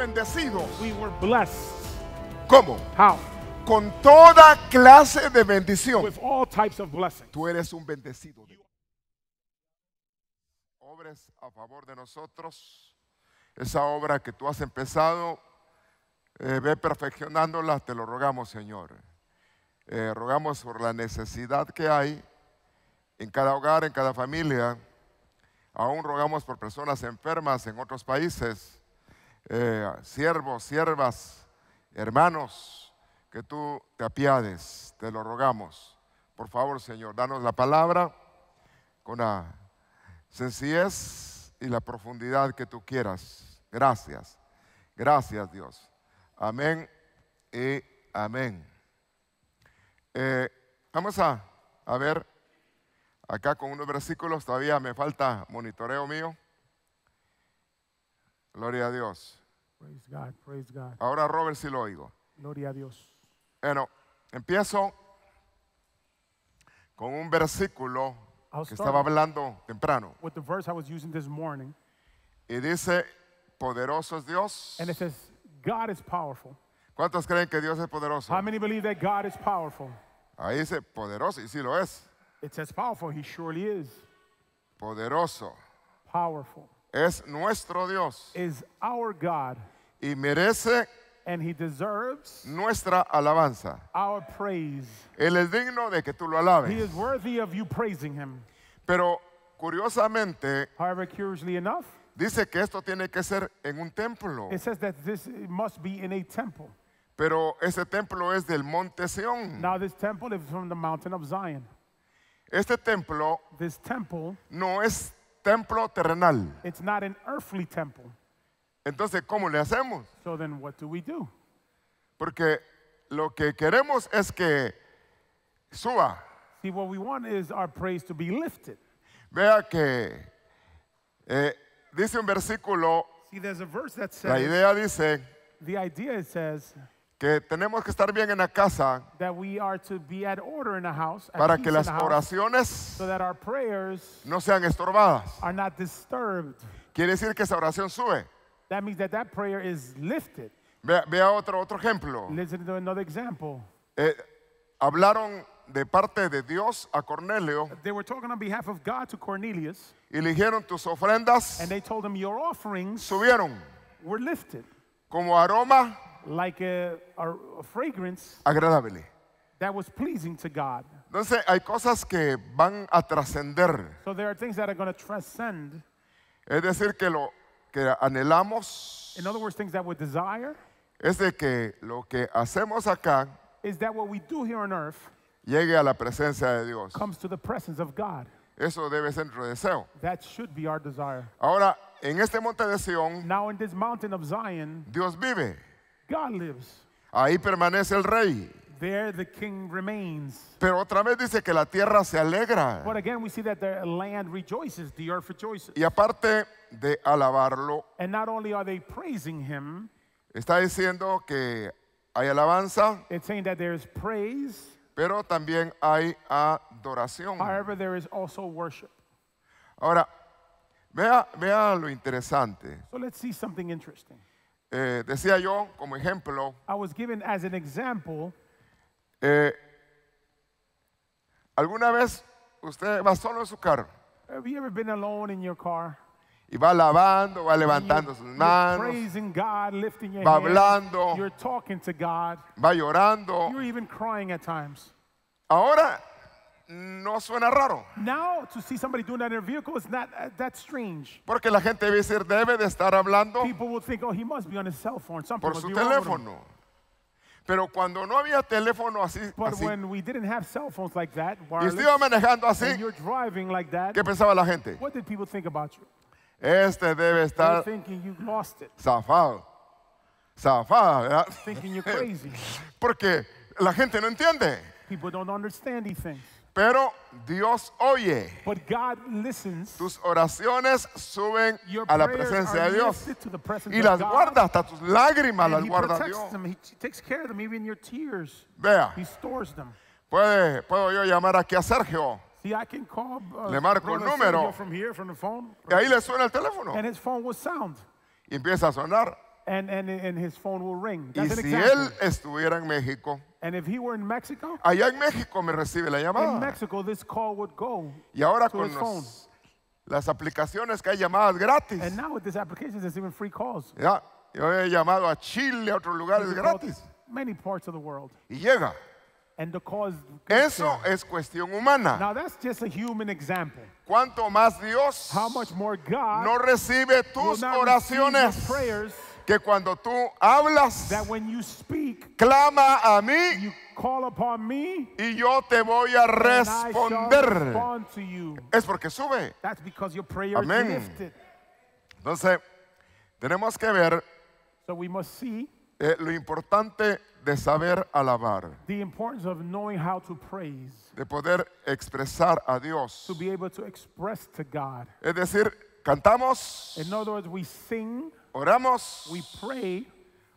bendecidos. We ¿Cómo? Con toda clase de bendición. Tú eres un bendecido. Obras a favor de nosotros. Esa obra que tú has empezado, eh, ve perfeccionándola, te lo rogamos, Señor. Eh, rogamos por la necesidad que hay en cada hogar, en cada familia. Aún rogamos por personas enfermas en otros países eh, siervos, siervas, hermanos, que tú te apiades, te lo rogamos. Por favor, Señor, danos la palabra con la sencillez y la profundidad que tú quieras. Gracias, gracias Dios. Amén y amén. Eh, vamos a ver acá con unos versículos, todavía me falta monitoreo mío. Gloria a Dios. Praise God, praise God. Ahora Robert si lo oigo. Gloria a Dios. Bueno, empiezo con un versículo que estaba hablando temprano. With the verse I was using this morning. Y dice, poderoso es Dios. And it says, God is powerful. ¿Cuántos creen que Dios es poderoso? How many believe that God is powerful? Ahí dice poderoso y sí lo es. It says powerful, he surely is. Poderoso. Powerful. Es nuestro Dios. Y merece nuestra alabanza. Él es digno de que tú lo alabes. Pero curiosamente, dice que esto tiene que ser en un templo. Pero ese templo es del monte Sion. Este templo no es templo terrenal. It's not an earthly temple. Entonces, ¿cómo le hacemos? So then what do we do? Porque lo que queremos es que suba. See, what we want is our praise to be lifted. Vea que eh, dice un versículo. See, there's a verse that says. La idea dice. The idea it says. que tenemos que estar bien en la casa para que las oraciones no sean estorbadas. Quiere decir que esa oración sube. Vea, otro, otro ejemplo. Eh, hablaron de parte de Dios a Cornelio. Y le dijeron tus ofrendas. subieron. Como aroma like a, a, a fragrance agradable. that was pleasing to God. Entonces hay cosas que van a trascender. So there are things that are going to transcend. Es decir, que lo que anhelamos In other words, things that we desire es de que lo que hacemos acá is that what we do here on earth llegue a la presencia de Dios. comes to the presence of God. Eso debe ser nuestro deseo. That should be our desire. Ahora, en este monte de Sión, Now in this mountain of Zion, Dios vive. God lives. Ahí permanece el rey. There the king remains. Pero otra vez dice que la tierra se alegra. But again we see that the land rejoices, the earth rejoices. Y aparte de alabarlo, And not only are they praising him, está diciendo que hay alabanza, it's saying that there is praise, pero también hay adoración. however there is also worship. Ahora, vea, vea lo interesante. So let's see something interesting. Eh, decía yo como ejemplo. Eh, ¿Alguna vez usted va solo en su carro? Y va lavando, va levantando sus manos. va hablando. Va llorando. Ahora no suena raro. Porque la gente debe decir, debe de estar hablando por su teléfono. Pero cuando no había teléfono así, y manejando así, ¿qué pensaba la gente? Este debe estar Porque la gente no entiende. Pero Dios oye. Tus oraciones suben a la presencia de Dios. Y las guarda, hasta tus lágrimas las guarda Dios. Vea. puedo yo llamar aquí a Sergio. Uh, le marco el número. y ahí le suena el teléfono. Y empieza a sonar. And, and, and his phone will ring. That's y an si él estuviera en México, And if he were in Mexico, allá en México me recibe la in Mexico, this call would go. Y ahora to con his phone. los- las aplicaciones que hay llamadas gratis. And now with these applications, there's even free calls. Ya, yo he llamado a Chile, a otros lugares gratis. Many parts of the world. Y llega. And the cause. Eso es cuestión humana. Now that's just a human example. Cuanto más Dios How much more God no recibe will not receive your oraciones. prayers que cuando tú hablas, clama a mí y yo te voy a responder. Es porque sube. Amén. Entonces, tenemos que ver eh, lo importante de saber alabar, de poder expresar a Dios, es decir, cantamos, In other words, we sing, oramos, we pray,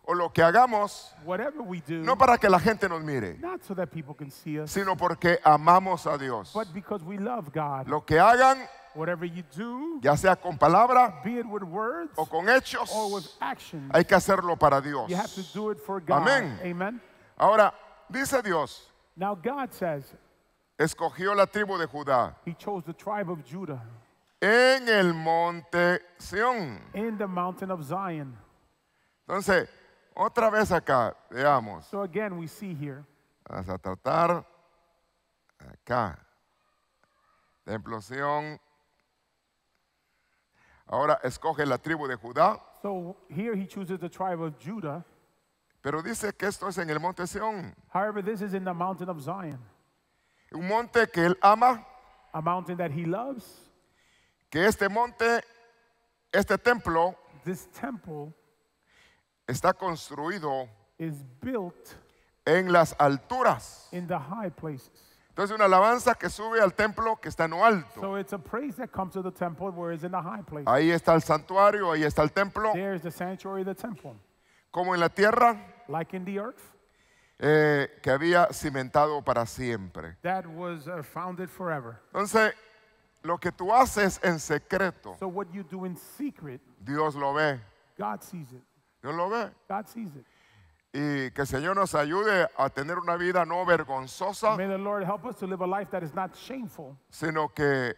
o lo que hagamos, whatever we do, no para que la gente nos mire, not so that people can see us, sino porque amamos a Dios. but because we love God. Lo que hagan, Whatever you do, ya sea con palabra be it with words o con hechos, or with actions, hay que hacerlo para Dios. you have to do it for God. Amén. Amen. Ahora, dice Dios, Now God says escogió la tribu de Judá He chose the tribe of Judah en el monte Sión. In the mountain of Zion. Entonces, otra vez acá, veamos. So again we see here. Vamos a tratar acá. Templo Sion. Ahora escoge la tribu de Judá. So here he chooses the tribe of Judah. Pero dice que esto es en el monte Sión. However, this is in the mountain of Zion. Un monte que él ama. A mountain that he loves que este monte, este templo, está construido en las alturas. Entonces una alabanza que sube al templo que está en lo alto. Ahí está el santuario, ahí está el templo. Como en la tierra. Eh, que había cimentado para siempre. Uh, Entonces lo que tú haces en secreto, Dios lo ve. Dios lo ve. Y que el Señor nos ayude a tener una vida no vergonzosa, sino que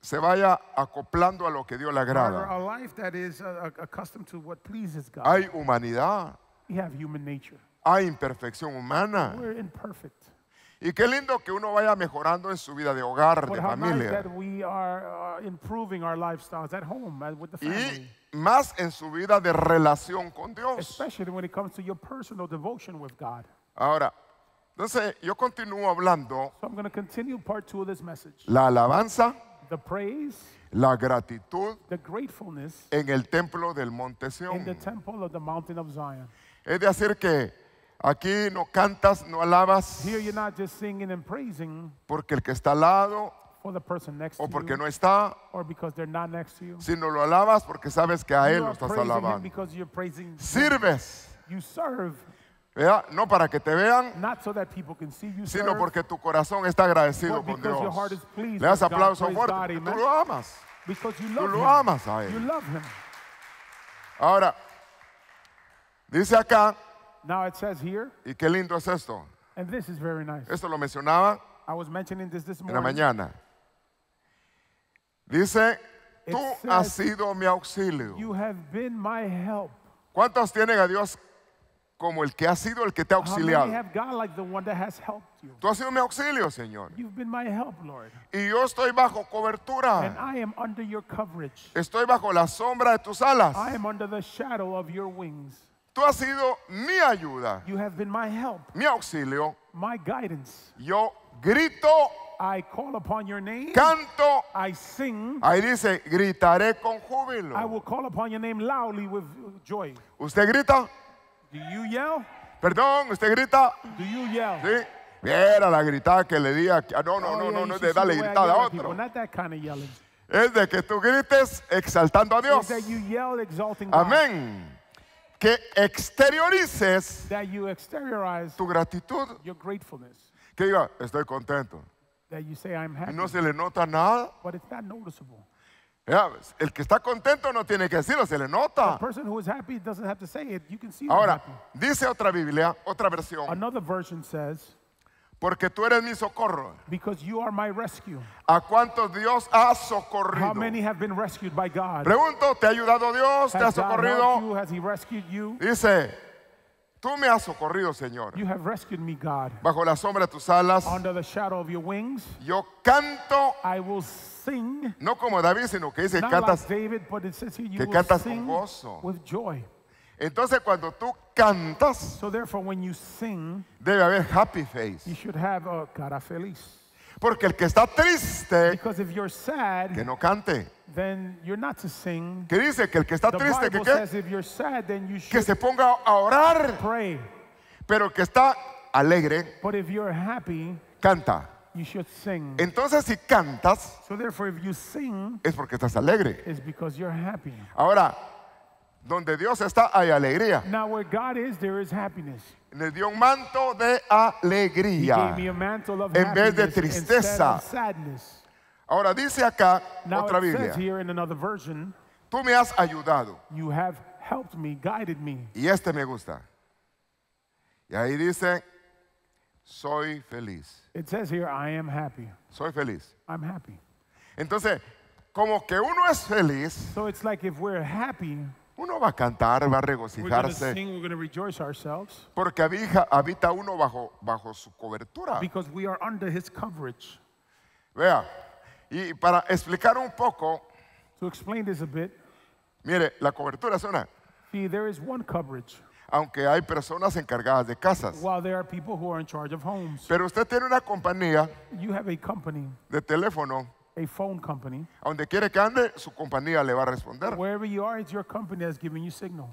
se vaya acoplando a lo que Dios le agrada. Uh, uh, hay humanidad, hay imperfección humana, We're imperfect. Y qué lindo que uno vaya mejorando en su vida de hogar, de familia. Y más en su vida de relación con Dios. Ahora, entonces yo continúo hablando. La alabanza. la gratitud. en el templo del Monte Sion. Es decir que... Aquí no cantas, no alabas. Here you're not just singing and praising porque el que está al lado for the person next o porque to you, no está, or because they're not next to you. sino lo alabas porque sabes que a you él lo estás alabando. Because you're praising Sirves. You serve. ¿Verdad? No para que te vean, not so that people can see you sino serve, porque tu corazón está agradecido but con Dios. Your heart is pleased Le das with aplauso fuerte. God, tú lo amas. Because you love tú lo him. amas a él. You love him. Ahora, dice acá y qué lindo es esto. Esto lo mencionaba en la mañana. Dice, tú has sido mi auxilio. ¿Cuántos tienen a Dios como el que ha sido el que te ha auxiliado? Tú has sido mi auxilio, Señor. Y yo estoy bajo cobertura. Estoy bajo la sombra de tus alas. Tú has sido mi ayuda. Mi auxilio. mi guidance. Yo grito. I call upon your name. Canto. I sing. Ahí dice, gritaré con júbilo. I will call upon your name loudly with joy. ¿Usted grita? Do you yell? Perdón, ¿usted grita? Do you yell? Sí. Era la gritada que le di aquí. Ah, no, no, oh, no, no, es de darle gritada a otro. Es de que tú grites exaltando a Dios. Amén que exteriorices tu gratitud. Que diga, estoy contento. Y no se le nota nada. el que está contento no tiene que decirlo, se le nota. Ahora, dice otra Biblia, otra versión. Porque tú eres mi socorro. ¿A cuántos Dios ha socorrido? Pregunto, ¿te ha ayudado Dios? ¿Te ha socorrido? Dice, tú me has socorrido, Señor. Bajo la sombra de tus alas. Yo canto. No como David, sino que dice que cantas. con gozo. joy. Entonces cuando tú cantas, debe haber happy face. cara feliz. Porque el que está triste, que no cante. ¿Qué Que dice que el que está triste, que, que se ponga a orar. Pero que está alegre, canta. Entonces si cantas, es porque estás alegre. Ahora, donde Dios está hay alegría. Le dio un manto de alegría en vez de tristeza. Ahora dice acá otra Biblia, tú me has ayudado y este me gusta. Y ahí dice, soy feliz, soy feliz. Entonces, como que uno es feliz, uno va a cantar, va a regocijarse. porque habita, habita uno bajo, bajo su cobertura. We Vea, y para explicar un poco, mire, la cobertura es una. aunque hay personas encargadas de casas. Pero usted tiene una compañía de teléfono a phone company. donde quiere que ande, su compañía le va a responder.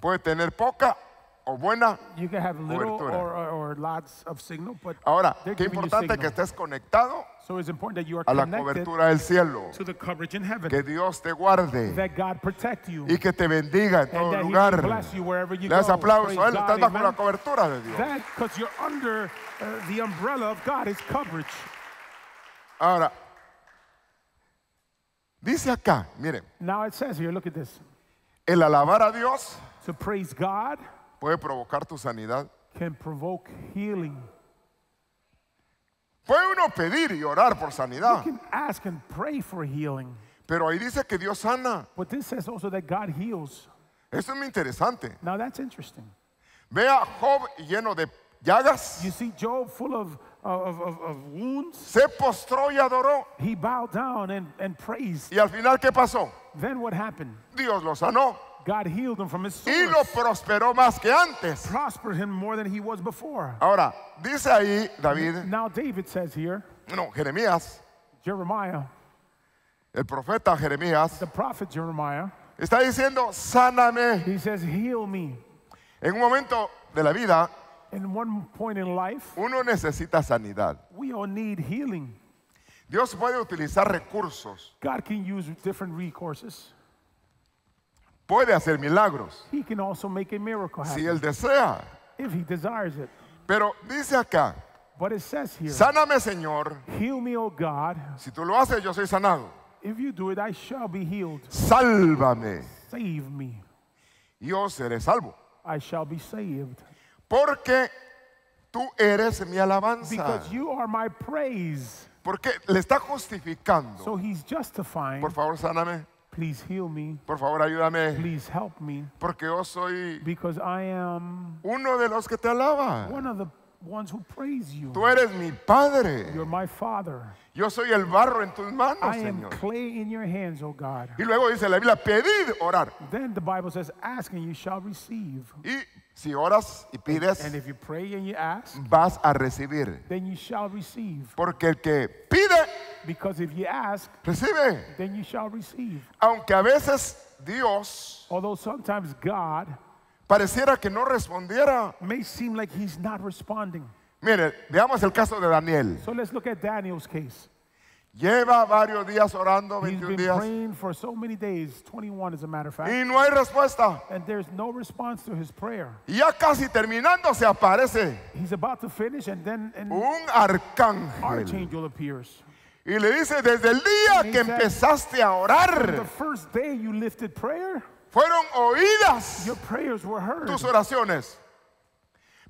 Puede tener poca o buena cobertura. Ahora, qué importante que estés conectado a la cobertura del cielo. Que Dios te guarde y que te bendiga en todo lugar. Él, estás bajo la cobertura de Dios. Uh, Ahora, Dice acá, miren. Now it says here, look at this. El alabar a Dios to praise God puede provocar tu sanidad. Can provoke healing. Puede uno pedir y orar por sanidad. You can ask and pray for healing. Pero ahí dice que Dios sana. But this says also that God heals. Eso es muy interesante. Now that's interesting. Ve a Job lleno de llagas. You see Job full of Of, of, of wounds. Se postró y adoró. He bowed down and, and praised. Y al final, ¿qué pasó? Then what happened? Dios lo sanó. God healed him from his source. Y lo prosperó más que antes. Prospered him more than he was before. Ahora, dice ahí David. Now David says here. No, Jeremías. Jeremiah. El profeta Jeremías. The prophet Jeremiah. Está diciendo, sáname. He says, heal me. En un momento de la vida In one point in life, uno necesita sanidad. We all need healing. Dios puede utilizar recursos. God can use different resources. Puede hacer milagros. He can also make a miracle happen, si él desea. If he desires it. Pero dice acá. But it says here, Sáname, Señor. Heal me, O God. Si tú lo haces, yo soy sanado. If you do it, I shall be healed. Sálvame. Save me. Yo seré salvo. I shall be saved. Porque tú eres mi alabanza. Because you are my praise. Porque le está justificando. So he's justifying. Por favor, sáname. Please heal me. Por favor, ayúdame. Please help me. Porque yo soy Because I am uno de los que te alaba. One of the ones who praise you. Tú eres mi padre. You're my father. Yo soy el barro en tus manos, I Señor. Am clay in your hands, oh God. Y luego dice la Biblia, pedid, orar. Then the Bible says, ask and you shall receive. Y si oras y pides, and if you pray and you ask, vas a recibir. Then you shall receive. Porque el que pide, Because if you ask, recibe. Then you shall receive. Aunque a veces Dios, although sometimes God, pareciera que no respondiera. May seem like he's not responding. Mire, veamos el caso de Daniel. So let's look at Daniel's case. Lleva varios días orando, He's 21 been praying for so many days, 21 as a matter of fact. Y no hay respuesta. And there's no response to his prayer. Y ya casi terminando se aparece He's about to finish and then un arcángel. archangel appears. Y le dice, desde el día que empezaste a orar. The first day you lifted prayer, fueron oídas your prayers were heard. tus oraciones.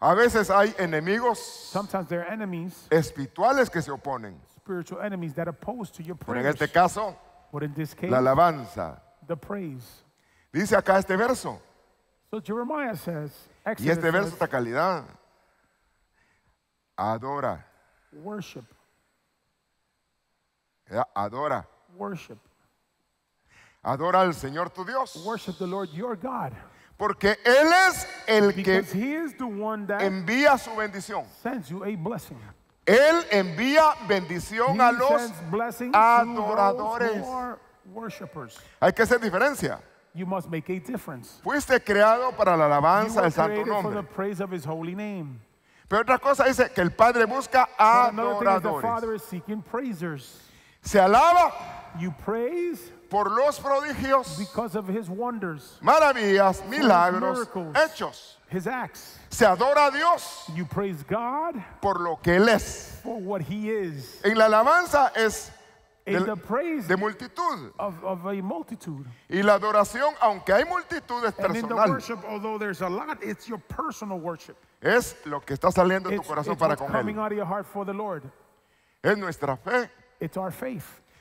A veces hay enemigos espirituales que se oponen. Pero en este caso, la alabanza. Dice acá este verso. Y este verso está calidad. Adora. Adora. Adora al Señor tu Dios. Porque Él es el que envía su bendición. Él envía bendición a los adoradores. Hay que hacer diferencia. Fuiste creado para la alabanza del santo nombre. Pero otra cosa dice que el Padre busca adoradores. Se alaba. You praise por los prodigios, maravillas, milagros, hechos. Se adora a Dios por lo que Él es. En la alabanza es de, multitud. Y la adoración, aunque hay multitud, es personal. Es lo que está saliendo de tu corazón para con Él. Es nuestra fe.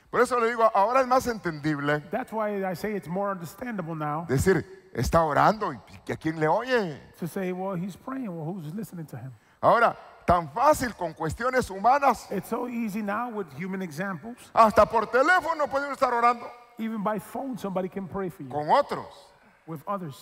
Por eso le digo, ahora es más entendible. That's why I say it's more understandable now. Decir, está orando y a quién le oye. To say, well, he's praying. Well, who's listening to him? Ahora, tan fácil con cuestiones humanas. It's so easy now with human examples. Hasta por teléfono pueden estar orando. Even by phone, somebody can pray for you. Con otros. With others.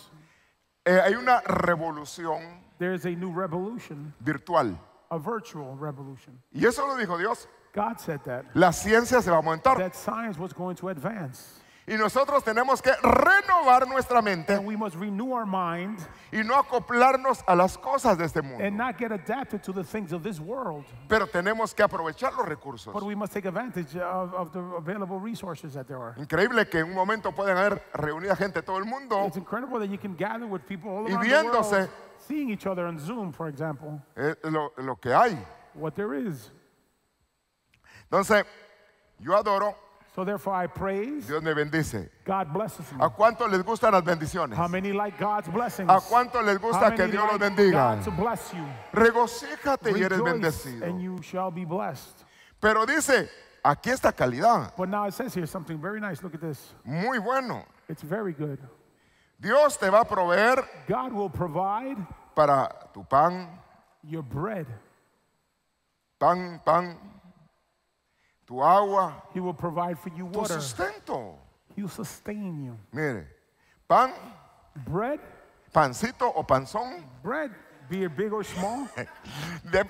Eh, hay una revolución. There's a new revolution. Virtual. A virtual revolution. Y eso lo dijo Dios. God said that. La ciencia se va a aumentar. That science was going to advance. Y nosotros tenemos que renovar nuestra mente we must renew our mind y no acoplarnos a las cosas de este mundo. And not get adapted to the things of this world. Pero tenemos que aprovechar los recursos. But we must take advantage of, of the available resources that there are. Increíble que en un momento pueden haber reunida gente todo el mundo It's incredible that you can gather with people all y viéndose the world, seeing each other on Zoom, for example. Eh, lo, lo que hay. What there is. Entonces, yo adoro. So therefore I praise. Dios me bendice. God blesses me. ¿A cuánto les gustan las bendiciones? How many like God's blessings? ¿A cuánto les gusta que Dios los bendiga? God to bless you? Regocíjate y eres bendecido. And you shall be blessed. Pero dice, aquí está calidad. But now it says here something very nice. Look at this. Muy bueno. It's very good. Dios te va a proveer God will provide para tu pan. Your bread. Pan, pan. tu agua, He will provide for you tu water. sustento. He'll sustain you. Mire, pan, Bread, pancito o panzón, bread, be it big or small, de-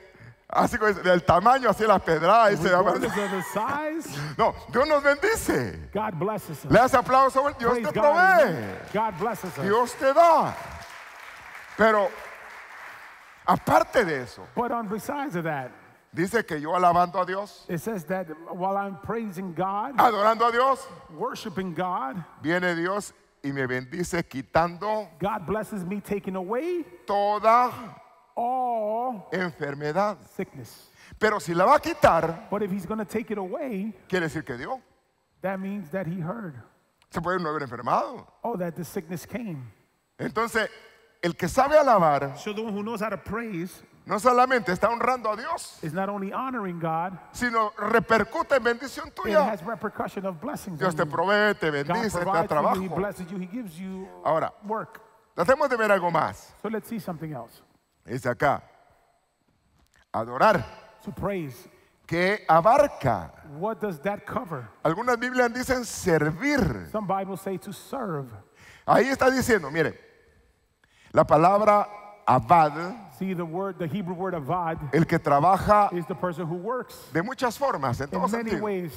así como del tamaño, así las pedradas. dice, of the size, no, Dios nos bendice. God blesses us. Le hace aplauso, Dios Praise te provee. God blesses us. Dios te da. Pero aparte de eso, But on besides of that, Dice que yo alabando a Dios. It says that while I'm praising God, adorando a Dios, worshiping God, viene Dios y me bendice quitando God blesses me taking away toda all enfermedad. Sickness. Pero si la va a quitar, But if he's gonna take it away, quiere decir que dio. That means that he heard. Se puede no haber enfermado. Oh, that the sickness came. Entonces, el que sabe alabar, so the one who knows how to praise, no solamente está honrando a Dios, sino repercute en bendición tuya. Dios te provee, te bendice, te da trabajo. Ahora, work. de ver algo más. Es acá, adorar, que abarca. Algunas Biblias dicen servir. Ahí está diciendo, mire, la palabra Abad. See, the word, the Hebrew word avad el que trabaja is the person who works de muchas formas, en todos many ways.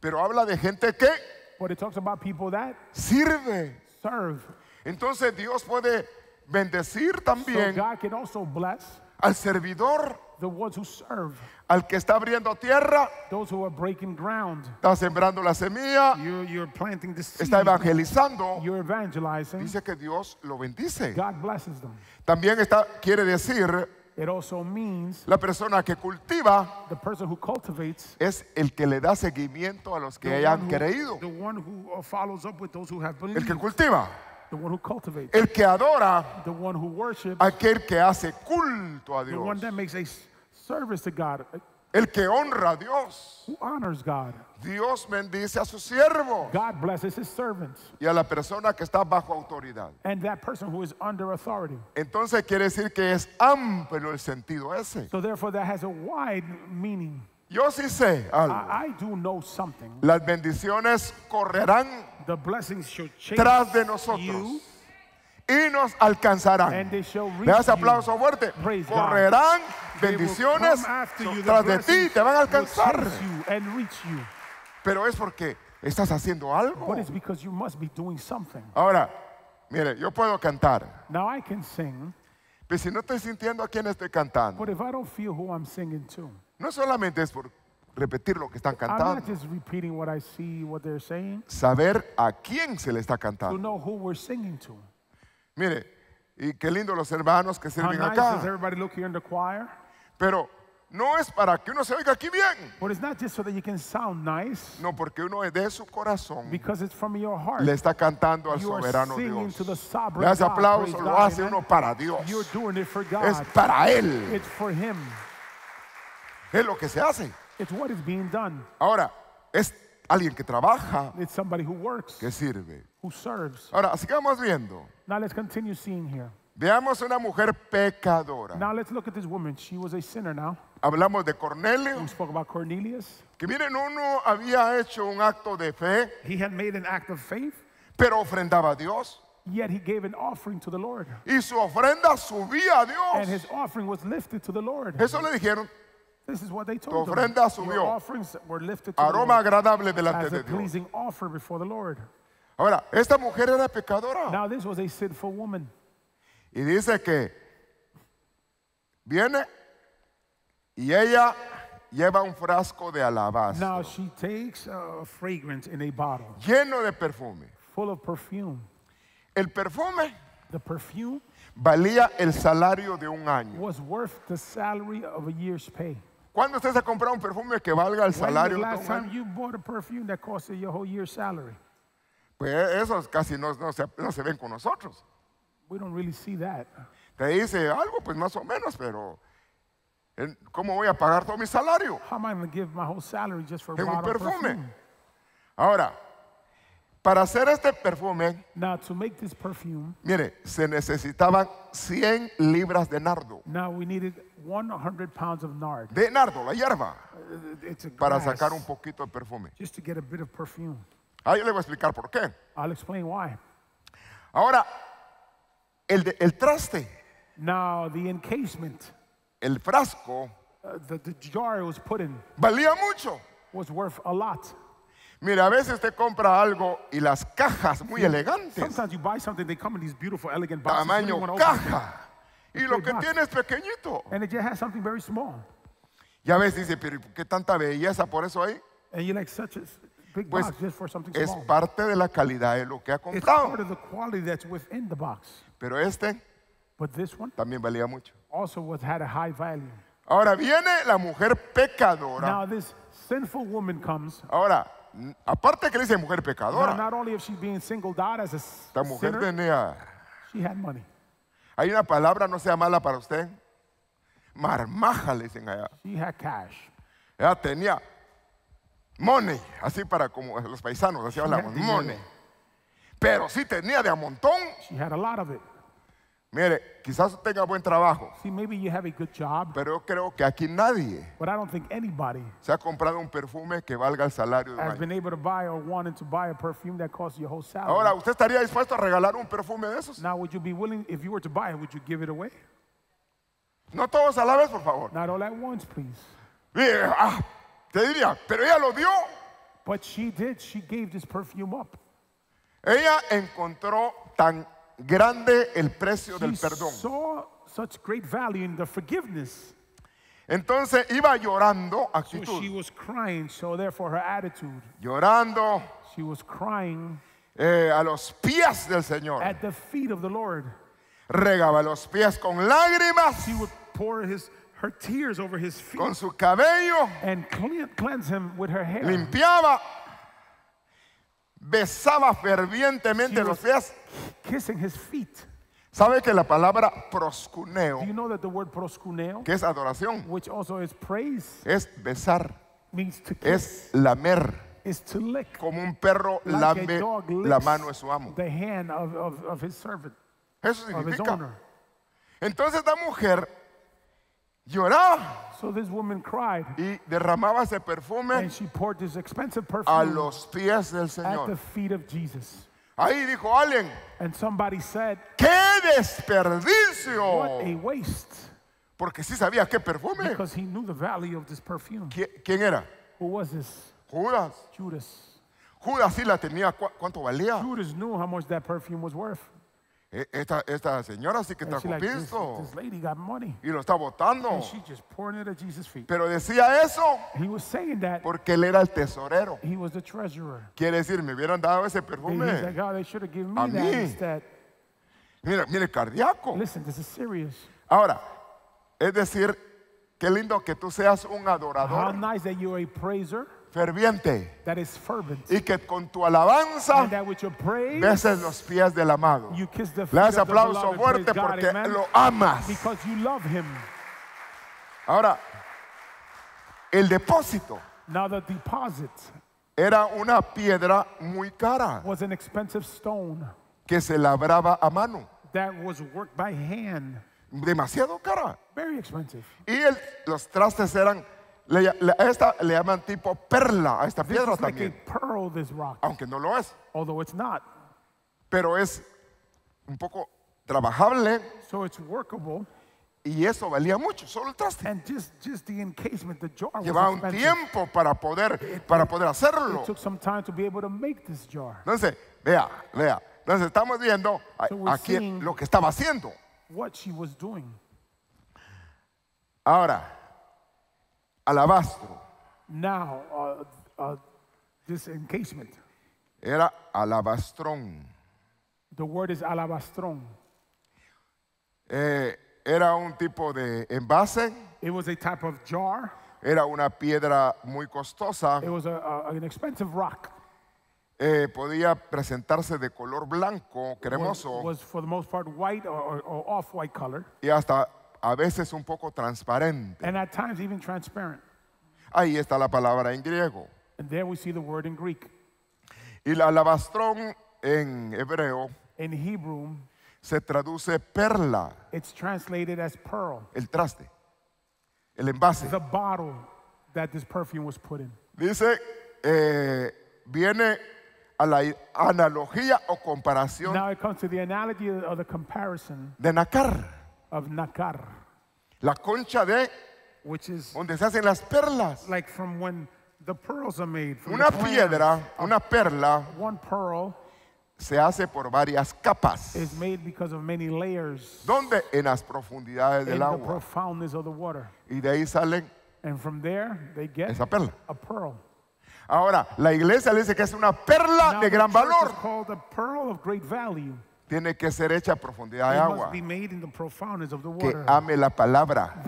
Pero habla de gente que But it talks about people that sirve. Serve. Entonces Dios puede bendecir también. So God can also bless al servidor, al que está abriendo tierra, está sembrando la semilla, está evangelizando. Dice que Dios lo bendice. También está, quiere decir, la persona que cultiva es el que le da seguimiento a los que hayan creído. El que cultiva. El que adora, aquel que hace culto a Dios. El que honra a Dios. Dios bendice a su siervo. Y a la persona que está bajo autoridad. Entonces quiere decir que es amplio el sentido ese. Yo sí sé algo. Las bendiciones correrán tras de nosotros y nos alcanzarán. Le das aplauso fuerte. Correrán bendiciones tras de ti, te van a alcanzar. Pero es porque estás haciendo algo. Ahora, mire, yo puedo cantar. Pero pues si no estoy sintiendo a quién estoy cantando, no solamente es porque repetir lo que están cantando. saber a quién se le está cantando. Mire, y qué lindo los hermanos que sirven acá. Pero no es para que uno se oiga aquí bien. No, porque uno es de su corazón. Le está cantando al soberano Dios. Le hace aplauso, lo hace uno para Dios. Es para Él. Es lo que se hace. Ahora, es alguien que trabaja, que sirve. Ahora, sigamos viendo. Veamos una mujer pecadora. Hablamos de Cornelio, Cornelius. que miren, uno había hecho un acto de fe, pero ofrendaba a Dios. Y su ofrenda subía a Dios. Eso le dijeron, This tu ofrenda subió. Aroma agradable delante de Dios. Ahora, esta mujer era pecadora. Y dice que viene y ella lleva un frasco de alabastro. Lleno de perfume. Full of perfume. El perfume. valía el salario de un año. Was worth the salary of a year's pay. ¿Cuándo usted se comprar un perfume que valga el salario? Pues esos casi no, se, no se ven con nosotros. Te dice algo, pues más o menos, pero ¿cómo voy a pagar todo mi salario? un perfume. Ahora, para hacer este perfume, mire, se necesitaban 100 libras de nardo. De nardo, la hierba. Uh, Para sacar un poquito de perfume. Ahí le voy a explicar por qué. Ahora, el, traste, el frasco, uh, valía mucho. was worth Mira, a veces te compra algo y las cajas muy elegantes. Tamaño caja. Y lo que tiene es pequeñito. Ya ves, dice, pero qué tanta belleza por eso ahí? Pues, Es parte de la calidad de lo que ha comprado. Pero este también valía mucho. Ahora viene la mujer pecadora. Ahora, aparte que le dice mujer pecadora, esta mujer tenía... Hay una palabra, no sea mala para usted. Marmaja, le dicen allá. Ella tenía money, así para como los paisanos, así hablamos, money. Pero sí tenía de a montón. She had a lot of it. Mire, quizás tenga buen trabajo. pero yo creo que aquí nadie se ha comprado un perfume que valga el salario de un Ahora, ¿usted estaría dispuesto a regalar un perfume de esos? No todos a la vez, por favor. Mire, ah, te diría, pero ella lo dio. Ella encontró tan grande el precio del perdón. Saw such great value in the forgiveness. Entonces iba llorando actitud. So she was crying, so therefore her attitude. Llorando. She was crying. Eh, a los pies del Señor. At the feet of the Lord. Regaba los pies con lágrimas. She would pour his, her tears over his feet. Con su cabello. And cleanse him with her hair. Limpiaba besaba fervientemente los pies. ¿Sabe que la palabra proscuneo, que es adoración, es besar, es lamer, como un perro lame la mano de su amo? Eso significa. Entonces la mujer So this woman cried. Y derramaba ese perfume And she poured this expensive a perfume los pies del at the feet of Jesus. Ahí dijo alguien, And somebody said, ¡qué What a waste. Porque sí sabía qué perfume. Because he knew the value of this perfume. ¿Quién era? Who was this? Judas. Judas. Judas sí la tenía. ¿Cuánto valía? Judas knew how much that perfume was worth. E, esta, señora sí que está con piso. y lo está botando. Pero decía eso. Porque él era el tesorero. Quiere decir, me hubieran dado ese perfume. A mí. Mira, mira, cardíaco. Ahora, es decir, qué lindo que tú seas un adorador ferviente y que con tu alabanza beses los pies del amado. Le das aplauso fuerte porque lo amas. Ahora, el depósito era una piedra muy cara que se labraba a mano. Demasiado cara. Y los trastes eran le, esta le llaman tipo perla a esta piedra también. Aunque no lo es. Pero es un poco trabajable. Y eso valía mucho, solo el traste. un tiempo para poder, para poder hacerlo. Entonces, vea, vea. Entonces estamos viendo aquí lo que estaba haciendo. Ahora, alabastro. Now, uh, uh, this encasement. Era alabastrón. The word is alabastrón. Eh, era un tipo de envase. It was a type of jar. Era una piedra muy costosa. It was a, a, an expensive rock. Eh, podía presentarse de color blanco cremoso. Was, was for the most part white or, or, or off-white color. Y hasta a veces un poco transparente. Ahí está la palabra en griego. Y la alabastrón en hebreo se traduce perla. El traste. El envase. Dice, eh, viene a la analogía o comparación de Nacar la concha de donde se hacen las perlas. Una piedra, una perla, se hace por varias capas. ¿Dónde? En las profundidades del agua. Y de ahí salen esa perla. Ahora, la iglesia dice que es una perla de gran valor tiene que ser hecha a profundidad de agua. Que ame la palabra.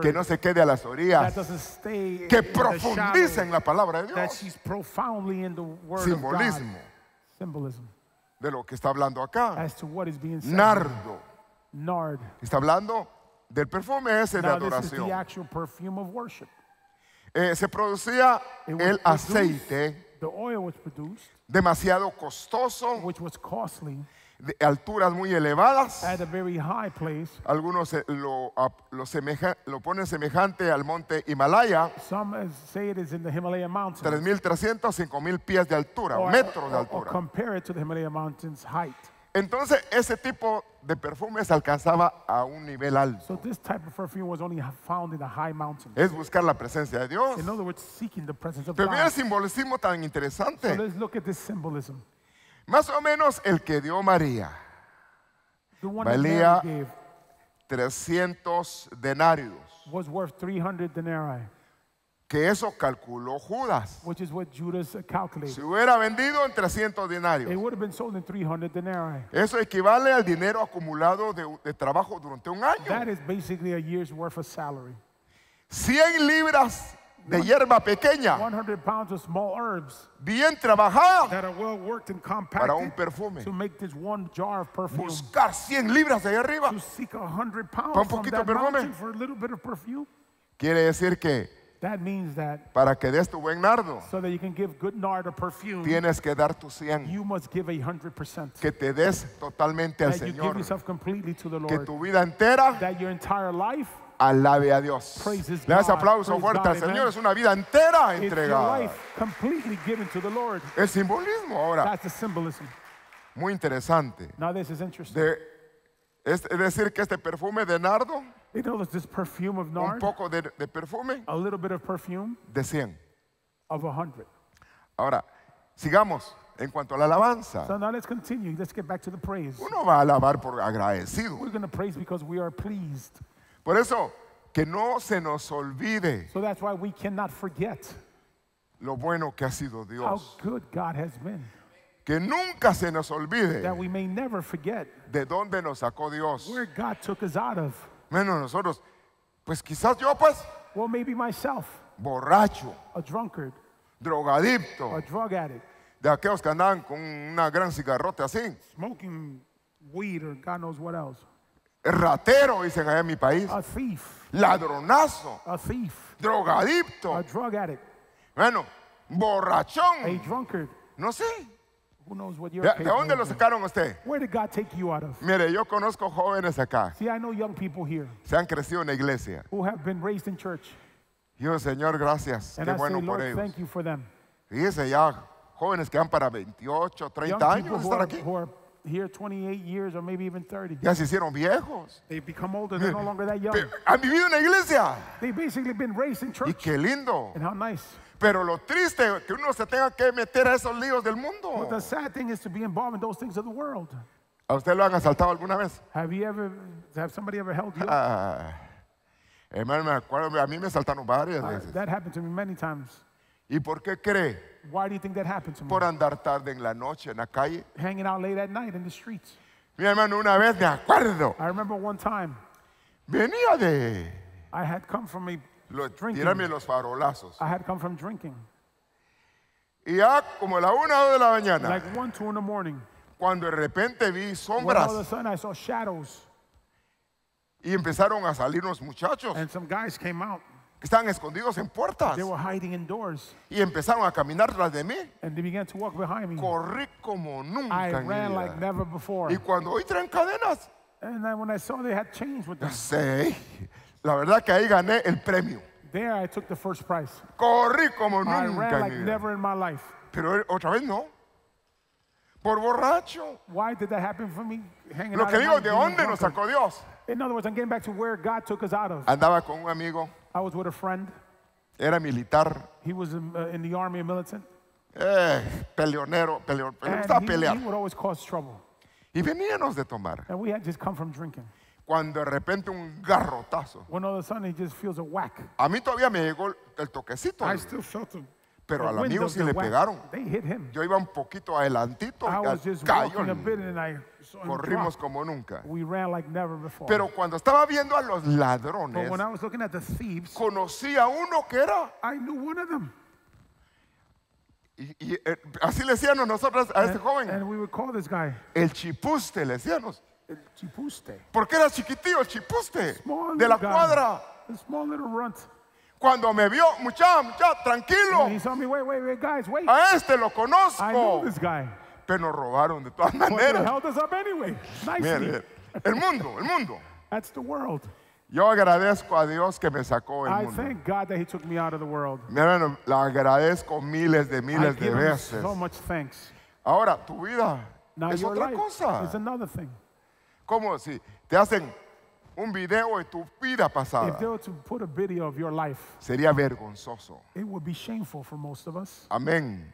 Que no se quede a las orillas. Que profundice en la palabra de Dios. Simbolismo. De lo que está hablando acá. Nardo. Está hablando del perfume ese de adoración. Eh, se producía el aceite demasiado costoso de alturas muy elevadas. Algunos eh, lo, lo, lo, ponen semejante al monte Himalaya. 3.300, 5.000 eh, pies de altura, metros de altura. Entonces ese tipo de perfume se alcanzaba a un nivel alto. Es buscar la presencia de Dios. In Pero el simbolismo tan interesante. So let's look más o menos el que dio María valía 300 denarios. Que eso calculó Judas. Si hubiera vendido en 300 denarios. Eso equivale al dinero acumulado de, trabajo durante un año. 100 libras de hierba pequeña, bien trabajada para un perfume. Buscar 100 libras de ahí arriba para un poquito de perfume. Quiere decir que That means that para que des tu buen nardo, so that you can give good nard perfume, tienes que dar tu 100. You must give 100%. Que te des totalmente al Señor. to the Lord, que tu vida entera, that your entire life, alabe a Dios. Le das aplauso fuerte al Señor. Es una vida entera entregada. es simbolismo ahora. Muy interesante. es decir, que este perfume de nardo, un poco de, perfume, de 100. Ahora, sigamos en cuanto a la alabanza. Uno va a alabar por agradecido. Por eso, que no se nos olvide lo bueno que ha sido Dios. Que nunca se nos olvide de dónde nos sacó Dios. Menos nosotros. Pues quizás yo, pues, myself, borracho, a drogadicto, de aquellos que andaban con una gran cigarrote así. smoking weed or God knows what else. Ratero, dicen allá en mi país. Ladronazo. A Drogadicto. Bueno, borrachón. No sé. ¿De, dónde lo sacaron usted? Mire, yo conozco jóvenes acá. I know young people here. Se han crecido en la iglesia. Who Yo, Señor, gracias. And Qué bueno por ellos. Thank you Fíjese ya, jóvenes que van para 28, 30 años estar aquí here 28 years or maybe even 30. Ya se hicieron viejos. They become older, they're no longer that young. Han vivido en la iglesia. They basically been raised in church. Y qué lindo. And how nice. Pero lo triste es que uno se tenga que meter a esos líos del mundo. But the sad thing is to be involved in those things of the world. ¿A usted lo han asaltado alguna vez? Have you ever have somebody ever held you? Ah, hermano, me acuerdo, a mí me asaltaron varias ah, veces. Uh, that happened to me many times. ¿Y por qué cree? Why do you think that happened to Por andar tarde en la noche, en la calle. Hanging out late at night in the streets. Mi hermano, una vez me acuerdo. I remember one time. Venía de. I had come from a lo, drinking. Tirarme los farolazos. I had come from drinking. Y ya como la una de la mañana. Like one, two in the morning. Cuando de repente vi sombras. When All of a sudden I saw shadows. Y empezaron a salir unos muchachos. And some guys came out. Estaban escondidos en puertas. Y empezaron a caminar tras de mí. Corrí como nunca. Y cuando oí traen cadenas. la verdad que ahí gané el premio. Corrí como nunca. Pero otra vez no. Por borracho. Why Lo que digo, ¿de dónde nos sacó Dios? Andaba con un amigo. I was with a friend. Era militar. He was in, uh, in the army, a militant. Eh, peleonero, peleonero. And Estaba he, pelear. he would always cause trouble. Y veníamos de tomar. And we had just come from drinking. Cuando de repente un garrotazo. When all of a sudden he just feels a whack. A mí todavía me llegó el toquecito. I still felt him. Pero al amigo sí le whack. pegaron. They hit him. Yo iba un poquito adelantito. I was just cayó. walking a bit and I Corrimos como nunca. Pero cuando estaba viendo a los ladrones, conocí a uno que era. Y, eh, así le decíamos nosotros a este joven. El chipuste, le decíamos. El chipuste. Porque era chiquitío el chipuste. de la cuadra. Cuando me vio, Mucha, muchacho, tranquilo. A este lo conozco. Pero nos robaron de todas maneras. mira, El mundo, el mundo. Yo agradezco a Dios que me sacó del mundo. I le agradezco miles de miles de veces. Ahora, tu vida es otra cosa. ¿Cómo Como si te hacen un video de tu vida pasada. sería vergonzoso. Amén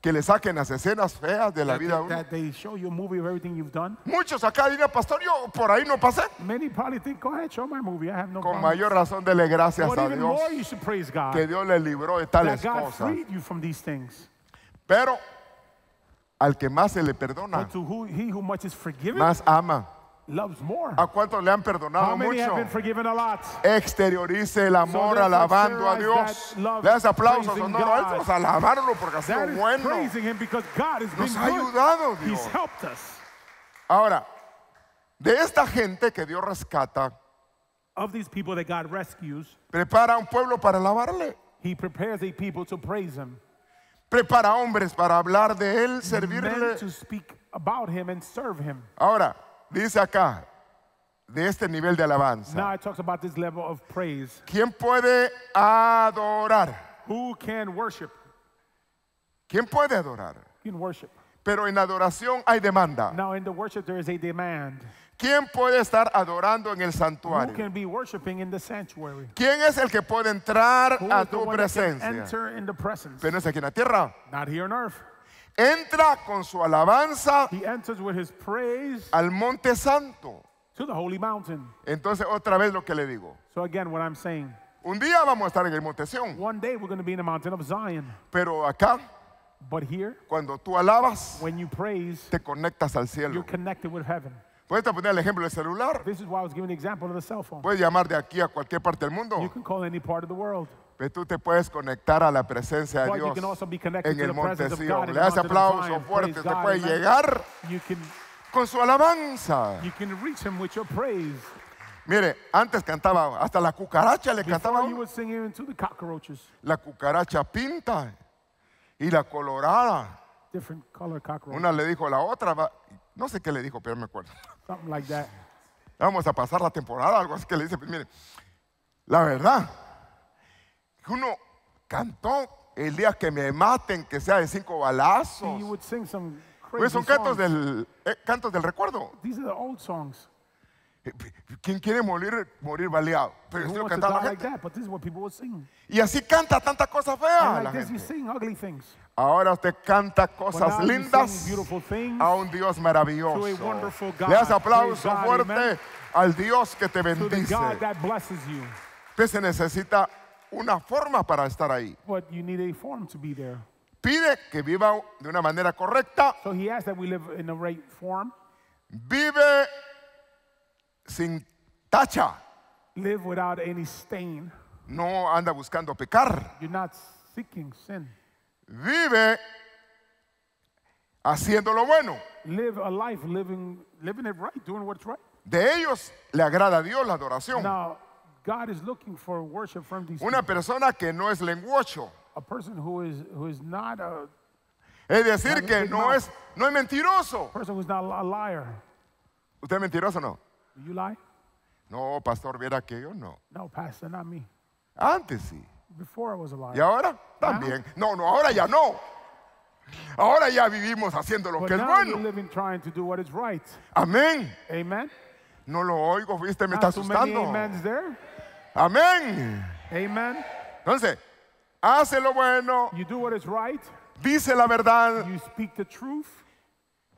que le saquen las escenas feas de la vida. Muchos acá dirían, pastor, yo por ahí no pasé. Con mayor razón dele gracias a Dios que Dios le libró de tales cosas. Pero al que más se le perdona, más ama. ¿A cuántos le han perdonado mucho? Exteriorice el amor alabando a Dios. le Les aplausos, a alabarlo porque ha sido bueno. Nos ha ayudado Dios. Ahora, de esta gente que Dios rescata, prepara un pueblo para alabarle. Prepara hombres para hablar de él, servirle. Ahora, Dice acá, de este nivel de alabanza. Now it talks about this level of praise. ¿Quién puede adorar? Who can worship? ¿Quién puede adorar? Who can worship. Pero en adoración hay demanda. Now in the worship there is a demand. ¿Quién puede estar adorando en el santuario? Who can be worshiping in the sanctuary? ¿Quién es el que puede entrar Who a tu presencia? Enter in the presence? Pero no es aquí en la tierra. Not here on earth entra con su alabanza al monte santo. Entonces otra vez lo que le digo. Un día vamos a estar en el monte Sion. pero acá cuando tú alabas te conectas al cielo. Puedes poner el ejemplo del celular. Puedes llamar de aquí a cualquier parte del mundo tú te puedes conectar a la presencia de Dios en el monte Sion. Le das aplauso fuerte. Te puede llegar con su alabanza. Mire, antes cantaba, hasta la cucaracha le cantaba. La cucaracha pinta y la colorada. Una le dijo a la otra, no sé qué le dijo, pero me acuerdo. Vamos a pasar la temporada, algo así que le dice, pues mire, la verdad, uno cantó el día que me maten, que sea de cinco balazos. Pues son cantos del, eh, cantos del recuerdo. Eh, ¿Quién quiere morir, morir baleado? Pero esto la gente. y así canta tanta cosa fea Ahora usted canta cosas lindas a un Dios maravilloso. Le das aplauso fuerte al Dios que te bendice. Usted se necesita una forma para estar ahí. Pide que viva de una manera correcta. Vive sin tacha. No anda buscando pecar. Vive haciendo lo bueno. De ellos le agrada a Dios la adoración. God is looking for worship from these Una people. persona que no es lenguacho. A person who is, who is not a, es decir, que no es, no es mentiroso. Person who's not a liar. ¿Usted es mentiroso o no? Do you lie? No, pastor, viera que yo no. No, pastor, not me. Antes sí. Before I was a liar. ¿Y ahora? También. No, no, ahora ya no. Ahora ya vivimos haciendo lo But que es bueno. we to do what is right. Amén. Amen. No lo oigo, viste, me Not está many asustando. amens there. Amén. Amen. Entonces, hace lo bueno. You do what is right. Dice la verdad. You speak the truth.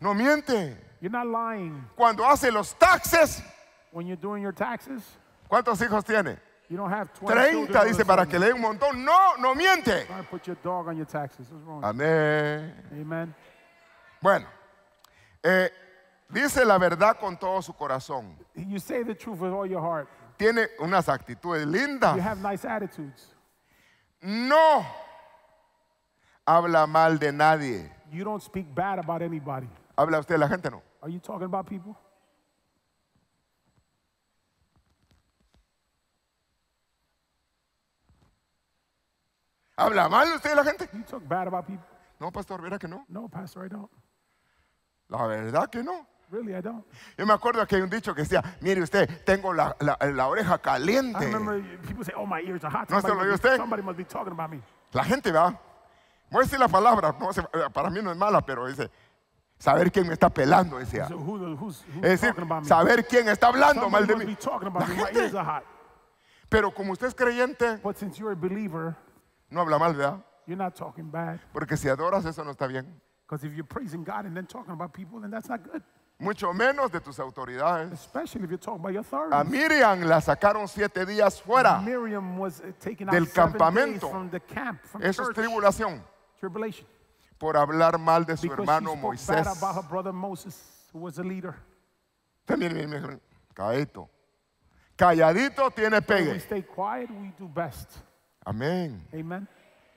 No miente. You're not lying. Cuando hace los taxes. When you're doing your taxes. ¿Cuántos hijos tiene? You don't have 20 30, dice, para que le dé un montón. No, no miente. Amén. Bueno, eh, dice la verdad con todo su corazón. You say the truth with all your heart tiene unas actitudes lindas. You have nice attitudes. No habla mal de nadie. You don't speak bad about anybody. Habla usted de la gente, no. Are you talking about people? ¿Habla mal usted de la gente? You talk bad about people. No, pastor, ¿verdad que no. No, pastor, I don't. La verdad que no. Yo me acuerdo que hay un dicho que decía, mire usted, tengo la, la, oreja caliente. Oh, no se lo oye usted. La gente va, voy a decir la palabra, para mí no es mala, pero dice, saber quién me está pelando, decía. es decir, saber quién está hablando mal de mí. La gente. Pero como usted es creyente, no habla mal, ¿verdad? Porque si adoras, eso no está bien. Because if you're praising God and then talking about people, then that's not good mucho menos de tus autoridades. A Miriam la sacaron siete días fuera uh, del campamento. Eso es tribulación por hablar mal de su hermano Moisés. También me dijeron, calladito. Calladito tiene pegue. Amén.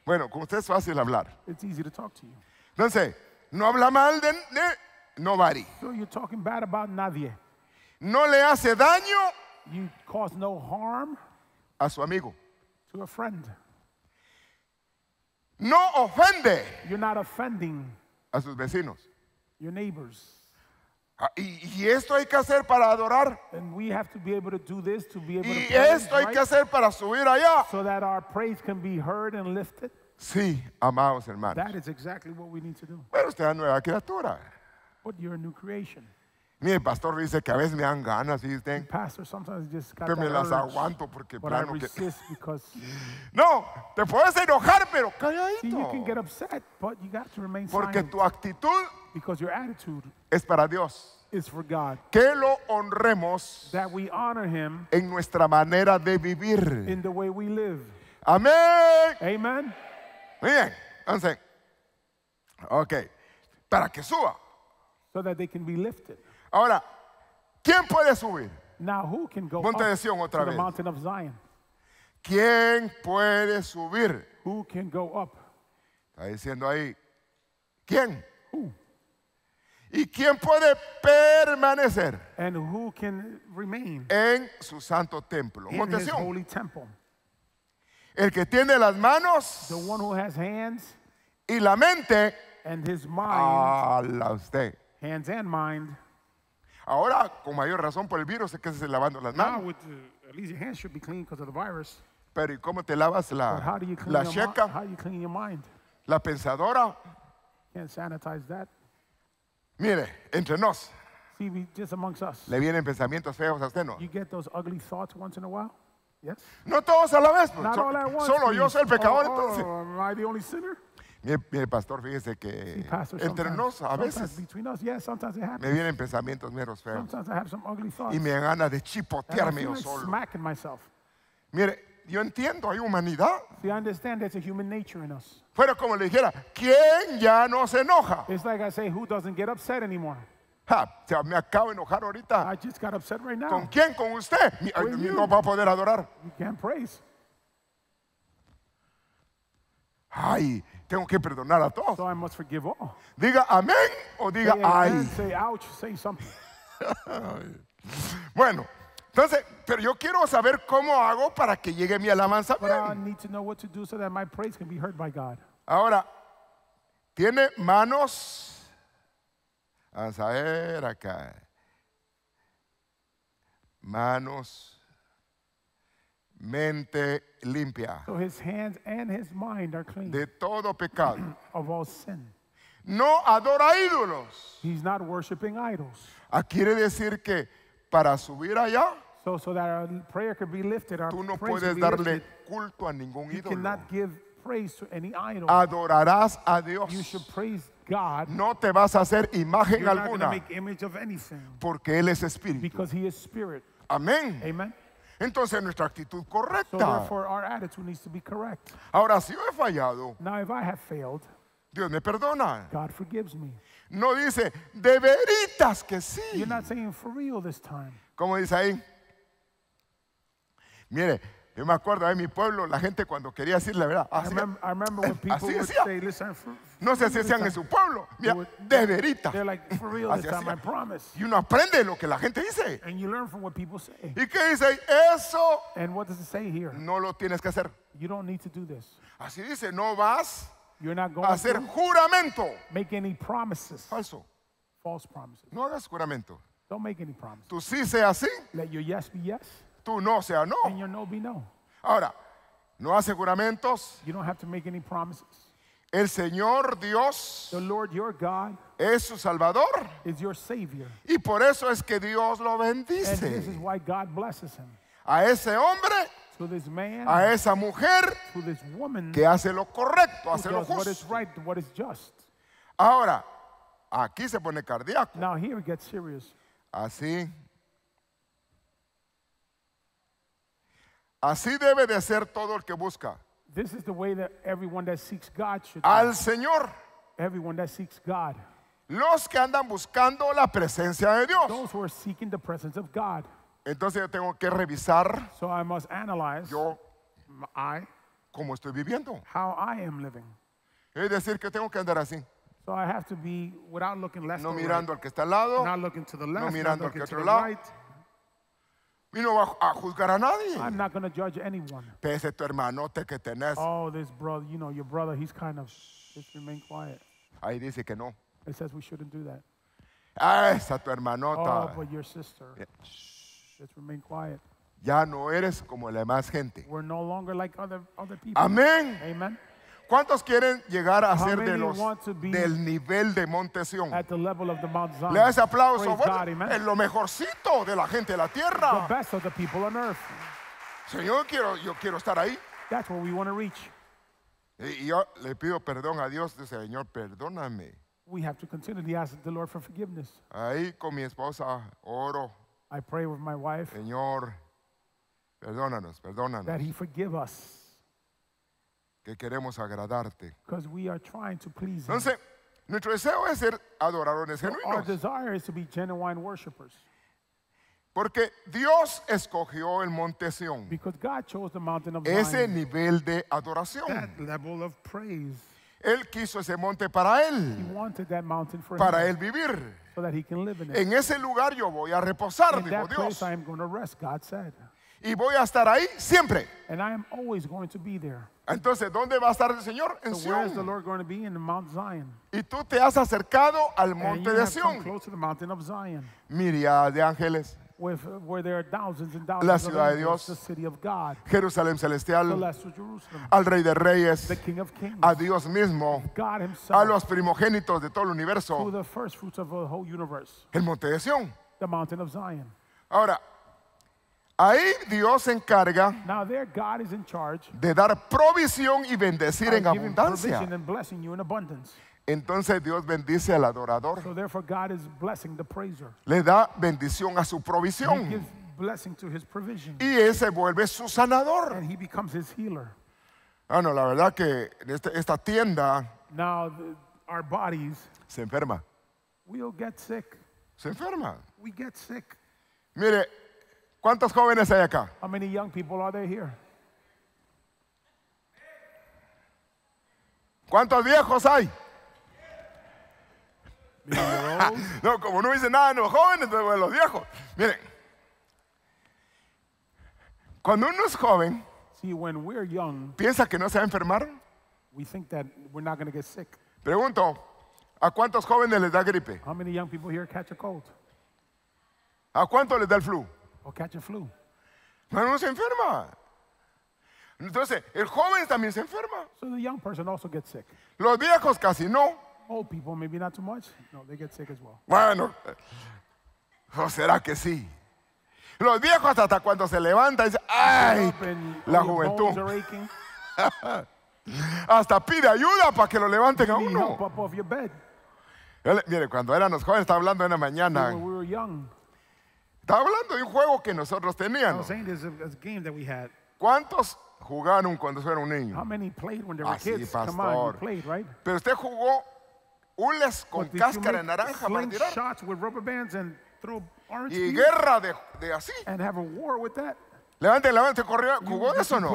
Bueno, con usted es fácil hablar. Entonces, no habla mal de Nobody. So you're talking bad about nadie. No le hace daño. You cause no harm. A su amigo. To a friend. No ofende. You're not offending. A sus vecinos. Your neighbors. Ah, y, we esto hay que hacer para adorar. y esto hay right? que hacer para subir allá. So that our praise can be heard and lifted. Sí, amados hermanos. That is exactly what we need to do. Pero usted es nueva criatura. But you're a new creation. Mi pastor dice que a veces me dan ganas, ¿sí Pastor, sometimes just got pero me las aguanto porque plano que... Because... No, te puedes enojar, pero calladito. porque tu actitud because your attitude es para Dios. Is for God. Que lo honremos That we honor him en nuestra manera de vivir. In the way we live. Amén. Amen. Muy bien, entonces, ok, para que suba. So that they can be lifted. Ahora, ¿quién puede subir? Now who can go Sion otra the vez. mountain of Zion? ¿Quién puede subir? Who can go up? Está diciendo ahí, ¿quién? Who? ¿Y quién puede permanecer And who can remain en su santo templo? in his temple? El que tiene las manos y la mente, and usted hands and mind. Ahora, con mayor razón por el virus, es que se lavando las manos. Pero ¿y cómo te lavas la, la checa, la pensadora? Mire, entre nos, le vienen pensamientos feos a usted, ¿no? get those ugly thoughts once in a while. Yes. No todos a la vez, pues. solo yo soy el pecador, oh, oh, Mire, pastor, fíjese que entre nos a veces me vienen pensamientos meros feos y me ganas de chipotearme yo solo. Mire, yo entiendo, hay humanidad. See, Pero como le dijera, ¿quién ya no se enoja? me acabo de enojar ahorita. ¿Con quién? ¿Con usted? no va a poder adorar. Ay, tengo que perdonar a todos. Diga amén o diga ay. bueno, entonces, pero yo quiero saber cómo hago para que llegue mi alabanza Ahora, tiene manos. Vamos a ver acá. Manos. Mente limpia. De todo pecado. No adora ídolos. Ah, quiere decir que para subir allá. Tú no puedes darle culto a ningún ídolo. Adorarás a Dios. No te vas a hacer imagen alguna. Porque Él es espíritu. Amén. Entonces nuestra actitud correcta. therefore, our attitude needs to be correct. Ahora, si yo he fallado, Now, if I have failed, Dios me perdona. God forgives me. No dice, de veritas que sí. You're not saying for real this time. Como dice ahí. Mire, yo me acuerdo en mi pueblo, la gente cuando quería decir la verdad, así, así no sé si sean en su pueblo, mira, de verita. y uno aprende lo que la gente dice. ¿Y qué dice? Eso no lo tienes que hacer. Así dice, no vas a hacer juramento. Falso. No hagas juramento. Tú Tu sí sea así. Tú no o sea no. And your no be no. Ahora, no hace juramentos. You don't have to make any promises. El Señor Dios the Lord, your God, es su Salvador. Is your Savior. Y por eso es que Dios lo bendice. And this is why God blesses him. A ese hombre To this man, a esa mujer to this woman, que hace lo correcto, hace lo justo. What is right, what is just. Ahora, aquí se pone cardíaco. Now here gets serious. Así Así debe de ser todo el que busca al Señor. Los que andan buscando la presencia de Dios. Entonces yo tengo que revisar yo cómo estoy viviendo. Es decir, que tengo que andar así. No mirando al que está al lado, No mirando al que está al lado. Y no va a juzgar a nadie. I'm not going to judge anyone. Pese tu hermanote que tenés. Oh, this brother, you know, your brother, he's kind of, just remain quiet. Ahí dice que no. It says we shouldn't do that. Ah, esa tu hermanota. Oh, but your sister. Yeah. Shh. Just remain quiet. Ya no eres como la demás gente. We're no longer like other, other people. Amén. Amen. ¿Cuántos quieren llegar a ser de los, del nivel de Monte Sion? Le da ese aplauso. Bueno, es lo mejorcito de la gente de la tierra. Señor, quiero, yo quiero estar ahí. Y yo le pido perdón a Dios, dice, Señor, perdóname. Ahí con mi esposa oro. Señor, perdónanos, perdónanos. forgive que queremos agradarte. Entonces, nuestro deseo es ser adoradores genuinos, porque Dios escogió el monte Sion. ese nivel de adoración. Él quiso ese monte para él, para él vivir. En ese lugar yo voy a reposar, dijo Dios. Y voy a estar ahí siempre. Entonces, ¿dónde va a estar el Señor? En so Y tú te has acercado al monte de Sion. Miria de ángeles. la ciudad de Dios, Jerusalén celestial, al Rey de Reyes, a Dios mismo, a los primogénitos de todo el universo, el monte de Sion. Ahora, Ahí Dios se encarga de dar provisión y bendecir en abundancia. Entonces Dios bendice al adorador. Le da bendición a su provisión. Y ese vuelve su sanador. Ah, no, la verdad que en este, esta tienda se enferma. Se enferma. Mire, ¿Cuántos jóvenes hay acá? ¿Cuántos viejos hay? no, como no dice nada de los jóvenes, de los viejos. Miren, cuando uno es joven, piensa que no se va a enfermar. Pregunto, ¿a cuántos jóvenes les da gripe? How many young people here catch a cold? ¿A cuántos les da el flu? Bueno, flu. Pero no se enferma. Entonces, el joven también se enferma. Los viejos casi no. Old people, maybe not too much. No, they get sick as well. Bueno, eh, será que sí? Los viejos hasta cuando se levantan dicen, ¡ay! La juventud. hasta pide ayuda para que lo levanten a uno. Mire, cuando éramos jóvenes, estaba hablando en la mañana. Está hablando de un juego que nosotros teníamos. ¿Cuántos jugaron cuando eran niños? How Así, ah, kids? pastor. Pero usted jugó hules con cáscara de naranja para tirar. y guerra de, de así. Levante, levante, corrió, jugó eso o no?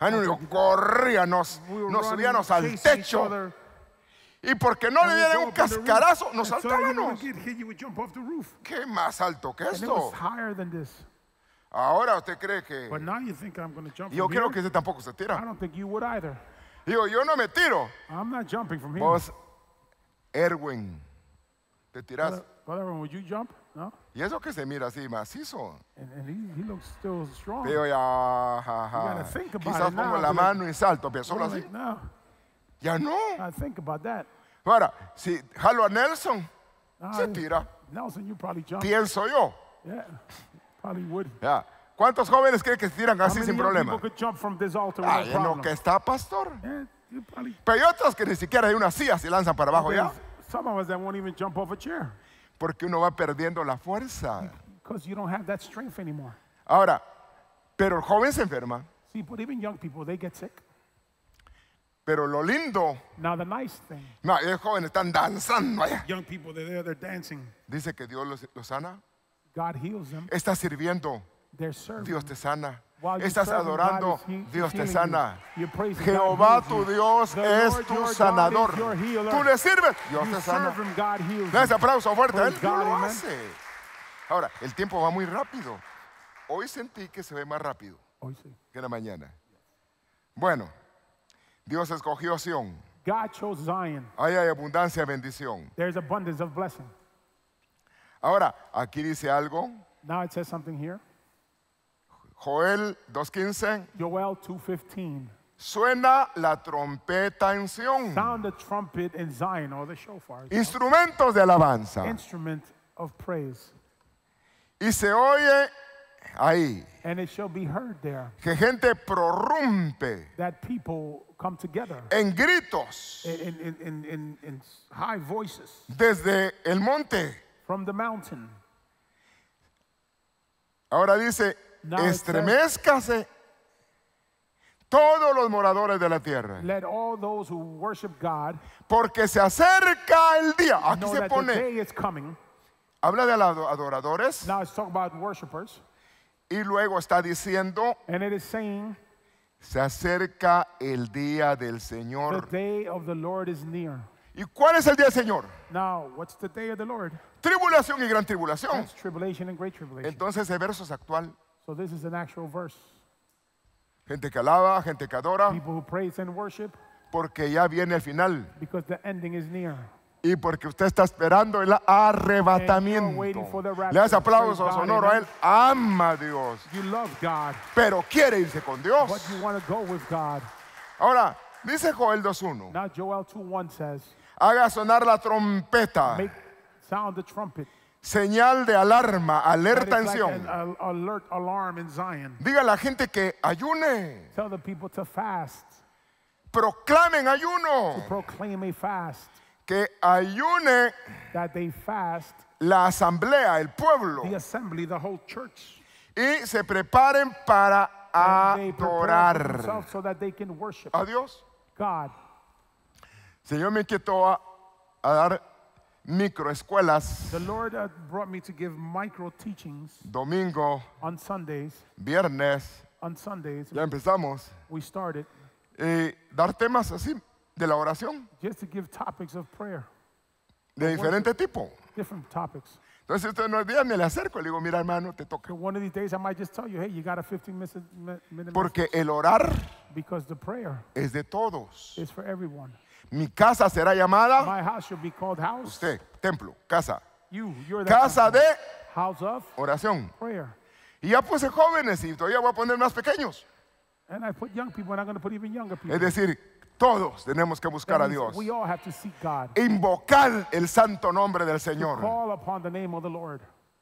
Ah, Corríanos, nos, nos subíamos al techo. Y porque no le dieran un cascarazo, nos saltábamos. ¿Qué más alto que esto? Ahora usted cree que. yo creo que ese tampoco se tira. Digo, yo no me tiro. Vos, Erwin, te tirás. Y eso que se mira así macizo. Digo, ya, Quizás pongo la mano y salto, pero solo así. Ya no. think about that. Ahora, si jalo a Nelson, ah, se tira. Pienso yo. Yeah, probably would. ¿Cuántos jóvenes creen que se tiran así sin problema? Ah, en lo que está, pastor. Pero hay otros que ni siquiera hay una silla se lanzan para abajo ya. Porque uno va perdiendo la fuerza. Ahora, pero el joven se enferma. even young people, they pero lo lindo. No, los jóvenes están danzando allá. Dice que Dios los, los sana. Estás sirviendo. Dios te sana. Estás adorando, Dios te sana. Jehová tu Dios es tu sanador. Tú le sirves, Dios te sana. Dale ese aplauso fuerte, Él lo hace. Ahora, el tiempo va muy rápido. Hoy sentí que se ve más rápido Hoy sí. que la mañana. Bueno. Dios escogió Sion. God chose Zion. Ahí hay abundancia de bendición. There's abundance of blessing. Ahora, aquí dice algo. Now it says something here. Joel 2.15. Joel 2.15. Suena la trompeta en Sion. Sound the trumpet in Zion or the shofar. Instrumentos de alabanza. Instrument of praise. Y se oye ahí. And it shall be heard there. Que gente prorrumpe. That people come together en gritos, in, in, in, in high voices desde el monte. from the mountain. Ahora dice, Now estremezcase todos los moradores de la tierra, let all those who worship God porque se acerca el día. Aquí se the pone, day is coming. habla de los adoradores Now it's talking about worshipers, y luego está diciendo and it is saying se acerca el día del Señor. The day of the Lord is near. ¿Y cuál es el día Señor? Now, what's the day of the Lord? Tribulación y gran tribulación. tribulation and great tribulation. Entonces el verso es actual. So this is an actual verse. Gente que alaba, gente que adora. People who praise and worship. Porque ya viene el final. Because the ending is near y porque usted está esperando el arrebatamiento. Le das aplausos honor a él. Ama a Dios. Pero quiere irse con Dios. Ahora, dice Joel 2.1. Haga sonar la trompeta. Señal de alarma, alerta en Zion. Diga a la gente que ayune. Proclamen ayuno que ayune la asamblea, el pueblo, y se preparen para adorar a Dios. Señor me quitó a, dar microescuelas. Domingo. Viernes. Ya empezamos. Y dar temas así de la oración. De diferente tipo. Entonces ustedes no olviden me le acerco y le digo, mira hermano, te toca. Porque el orar es de todos. Mi casa será llamada usted, templo, casa. casa de oración. Y ya puse jóvenes y todavía voy a poner más pequeños. Es decir, todos tenemos que buscar a Dios. Invocar el santo nombre del Señor.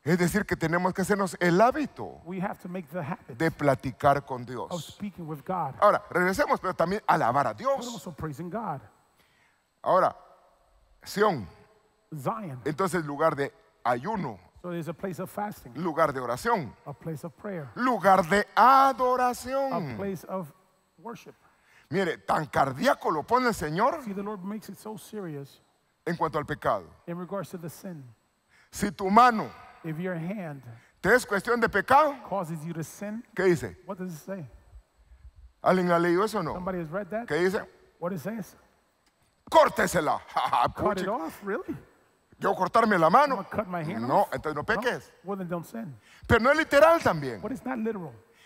Es decir, que tenemos que hacernos el hábito de platicar con Dios. Ahora, regresemos, pero también alabar a Dios. Ahora, Sion. Entonces, lugar de ayuno. Lugar de oración. Lugar de adoración. Mire, tan cardíaco lo pone el Señor en cuanto al pecado. Si tu mano te es cuestión de pecado, ¿qué dice? ¿Alguien ha leído eso o no? ¿Qué dice? Córtesela. Yo cortarme la mano. No, entonces no peques. Pero no es literal también.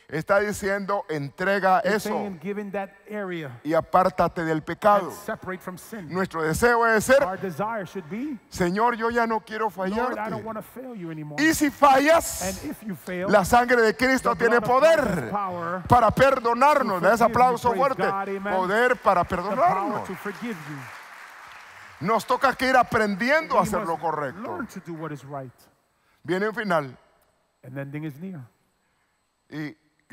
Está diciendo, entrega eso y apártate del pecado. Nuestro deseo es ser, Señor, yo ya no quiero fallarte. y si fallas, la sangre de Cristo tiene poder para perdonarnos. Da aplauso fuerte. Poder para perdonarnos. Nos toca que ir aprendiendo a hacer lo correcto. Viene un final. Y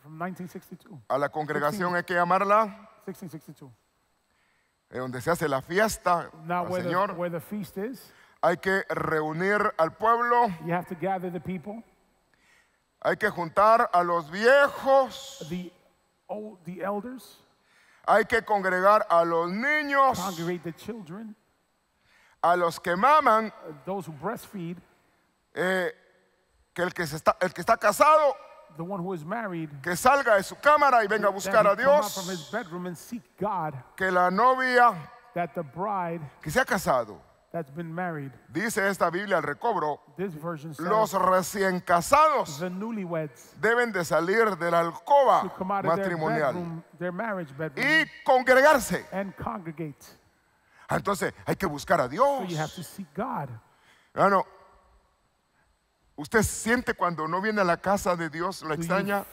From 1962. A la congregación 16. hay que llamarla 1662. donde se hace la fiesta Now where Señor. The, where the feast is. Hay que reunir al pueblo. You have to gather the people. Hay que juntar a los viejos. The, old, the elders. Hay que congregar a los niños. Congregate the children. A los que maman. Those who breastfeed. Eh, que el que, se está, el que está casado que salga de su cámara y venga a buscar a Dios, que la novia que se ha casado, dice esta Biblia al recobro, los recién casados deben de salir de la alcoba matrimonial y congregarse. Ah, entonces hay que buscar a Dios. So ¿Usted siente cuando no viene a la casa de Dios la extraña?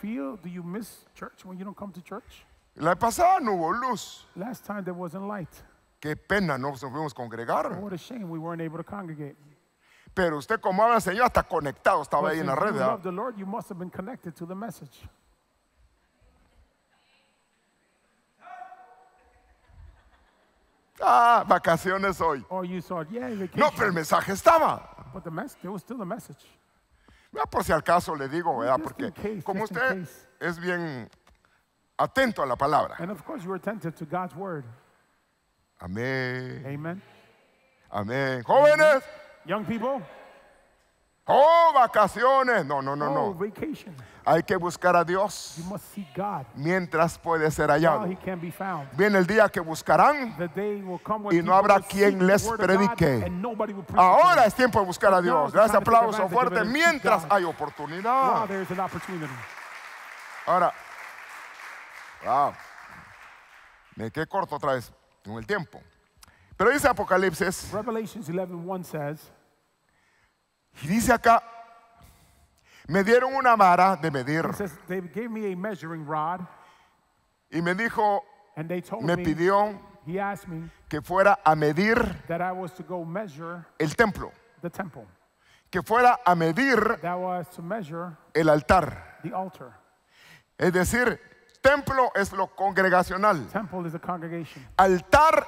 La pasada no hubo luz. Last time there wasn't light. Qué pena, no nos pudimos congregar. What a shame we weren't able to congregate. Pero usted como habla Señor hasta conectado estaba ahí en la red. You the Lord, you must have been connected to the message. Ah, vacaciones hoy. Oh, you yeah, No, pero el mensaje estaba. But the message, there was still the message por si al caso le digo, ¿verdad? Porque como usted es bien atento a la palabra. Amén. Amén. Jóvenes. Young people. Oh, vacaciones. No, no, no, oh, no. Hay que buscar a Dios mientras puede ser hallado. Viene el día que buscarán y no habrá quien les predique. Ahora es tiempo de buscar a Dios. Gracias, aplauso fuerte mientras hay oportunidad. Ahora, wow, me quedé corto otra vez con el tiempo. Pero dice Apocalipsis. 11 y dice acá, me dieron una vara de medir. y me dijo, me pidió que fuera a medir el templo. Que fuera a medir el altar. Es decir, templo es lo congregacional. Altar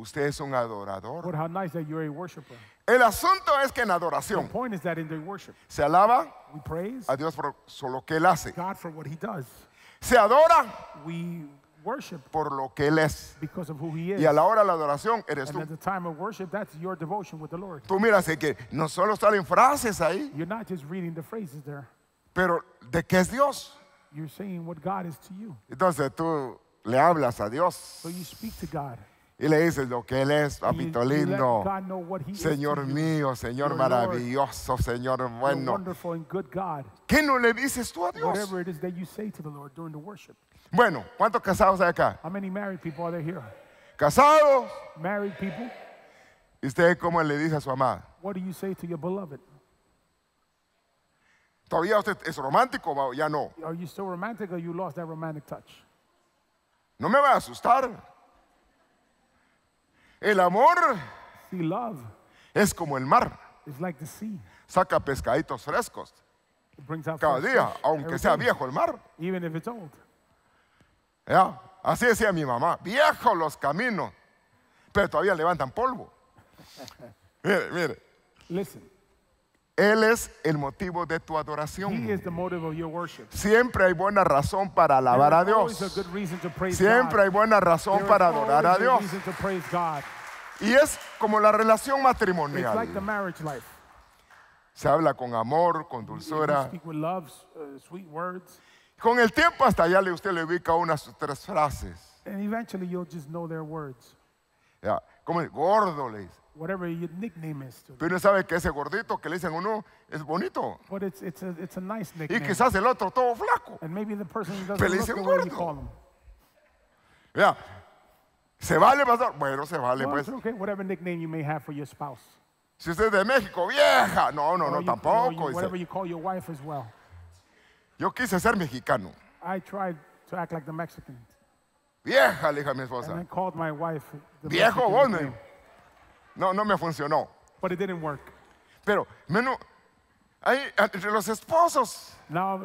Usted es un adorador. El asunto es que en adoración se alaba a Dios por lo que él hace. Se adora por lo que él es. Y a la hora de la adoración eres tú. Tú miras que no solo están en frases ahí, pero de qué es Dios. Entonces tú le hablas a Dios. Y le dices lo que Él es, papito lindo. Señor mío, Señor maravilloso, Señor bueno. ¿Qué no le dices tú a Dios? Bueno, ¿cuántos casados hay acá? Casados. ¿Y usted cómo le dice a su amada? ¿Todavía usted es romántico o ya no? No me va a asustar. El amor es como el mar. Saca pescaditos frescos cada día, aunque sea viejo el mar. Even Así decía mi mamá, viejos los caminos, pero todavía levantan polvo. mire, mire. Él es el motivo de tu adoración. Siempre hay buena razón para alabar a Dios. Siempre hay buena razón para adorar a Dios. Y es como la relación matrimonial. Se habla con amor, con dulzura. Uh, con el tiempo hasta allá usted le ubica unas tres frases. Como gordo le dice whatever your nickname is to Pero uno sabe que ese gordito que le dicen uno es bonito. But it's, it's, a, it's a nice nickname. Y quizás el otro todo flaco. And maybe the person doesn't Pero le look the dicen way you gordo. call them. Vea, ¿se vale, pastor? Bueno, se vale, Well, pues. okay, whatever nickname you may have for your spouse. Si usted es de México, vieja. No, no, no, tampoco. whatever you call your wife as well. Yo quise ser mexicano. I tried to act like the Mexican. Vieja, le dije a mi esposa. And I called my wife the Viejo Mexican vos, me. name. No, no me funcionó. Pero, menos, hay, entre los esposos. Now,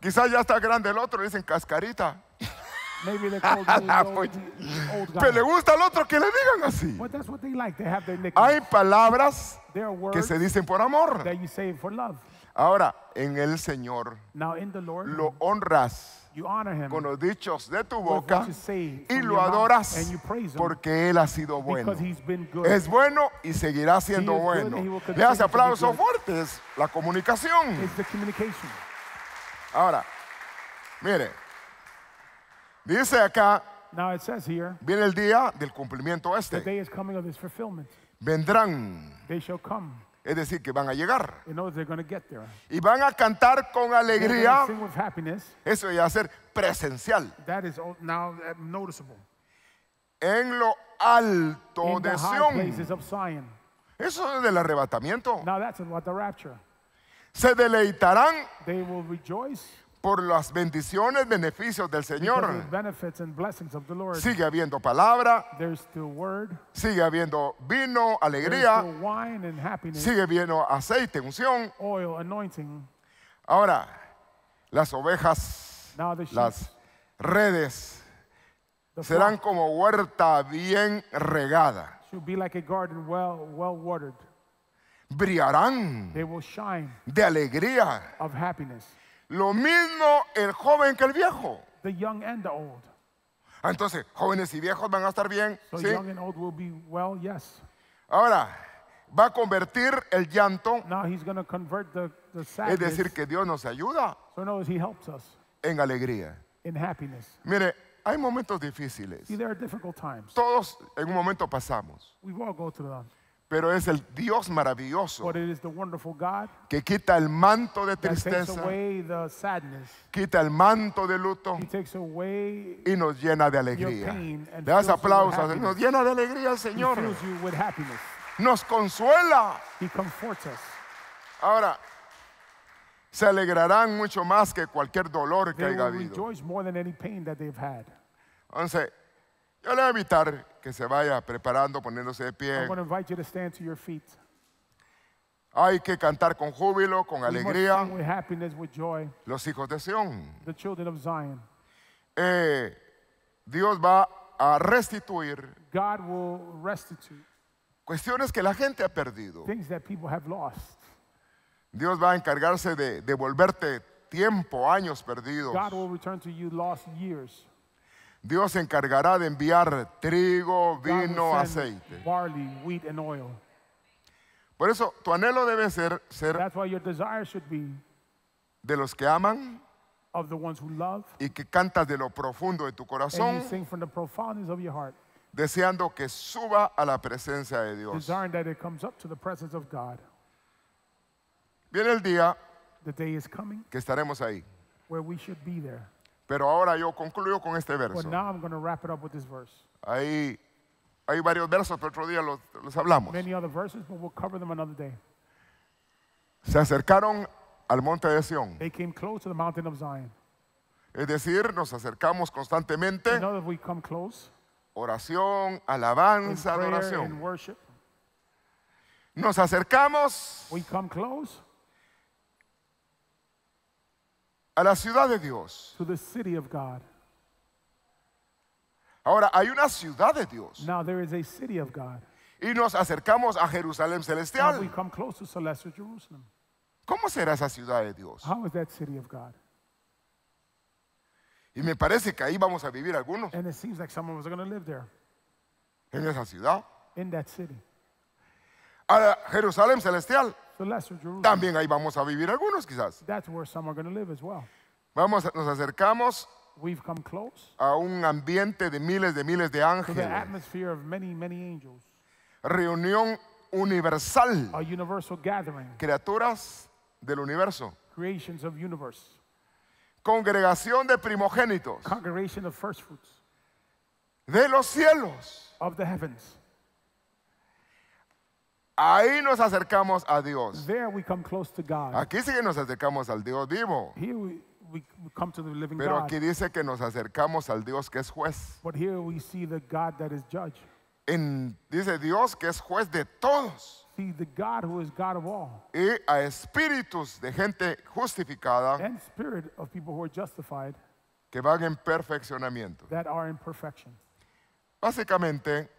Quizás ya está grande el otro, dicen cascarita. Pero le gusta al otro que le digan así. Hay palabras que se dicen por amor. Ahora, en el Señor lo honras con los dichos de tu boca y lo adoras porque Él ha sido bueno. Es bueno y seguirá siendo bueno. Le hace aplausos fuertes la comunicación. Ahora, mire, dice acá, viene el día del cumplimiento este. Vendrán. Es decir, que van a llegar. Y van a cantar con alegría. Eso ya va a ser presencial. Uh, en lo alto de Sion. Eso es del arrebatamiento. Se deleitarán por las bendiciones, beneficios del Señor. Sigue habiendo palabra, sigue habiendo vino, alegría, sigue habiendo aceite, unción. Ahora, las ovejas, las redes serán como huerta bien regada. Brillarán de alegría lo mismo el joven que el viejo. Entonces, jóvenes y viejos van a estar bien. ¿sí? Ahora, va a convertir el llanto. es decir, que Dios nos ayuda en alegría. Mire, hay momentos difíciles. Todos en un momento pasamos pero es el Dios maravilloso que quita el manto de tristeza, quita el manto de luto y nos llena de alegría. Le das aplausos, nos llena de alegría el Señor, nos consuela. Ahora, se alegrarán mucho más que cualquier dolor que haya habido. Yo le voy a invitar que se vaya preparando, poniéndose de pie. Hay que cantar con júbilo, con alegría, los hijos de Sion. Eh, Dios va a restituir cuestiones que la gente ha perdido. Dios va a encargarse de devolverte tiempo, años perdidos. Dios se encargará de enviar trigo, vino, aceite. Barley, wheat and oil. Por eso tu anhelo debe ser ser de los que aman y que cantas de lo profundo de tu corazón. Deseando que suba a la presencia de Dios. Viene el día que estaremos ahí. Pero ahora yo concluyo con este verso. Hay, varios versos, pero otro día los, los hablamos. Se acercaron al monte de Sion. Es decir, nos acercamos constantemente. Oración, alabanza, adoración. Nos acercamos a la ciudad de Dios. Ahora, hay una ciudad de Dios. Y nos acercamos a Jerusalén celestial. ¿Cómo será esa ciudad de Dios? Y me parece que ahí vamos a vivir algunos, en esa ciudad. in Ahora, Jerusalén celestial también ahí vamos a vivir algunos quizás. nos acercamos a un ambiente de miles de miles de ángeles. Reunión universal. Criaturas del universo. Congregación de primogénitos de los cielos. Ahí nos acercamos a Dios. Aquí sí que nos acercamos al Dios vivo. Pero aquí dice que nos acercamos al Dios que es juez. dice Dios que es juez de todos. Y a espíritus de gente justificada que van en perfeccionamiento. Básicamente,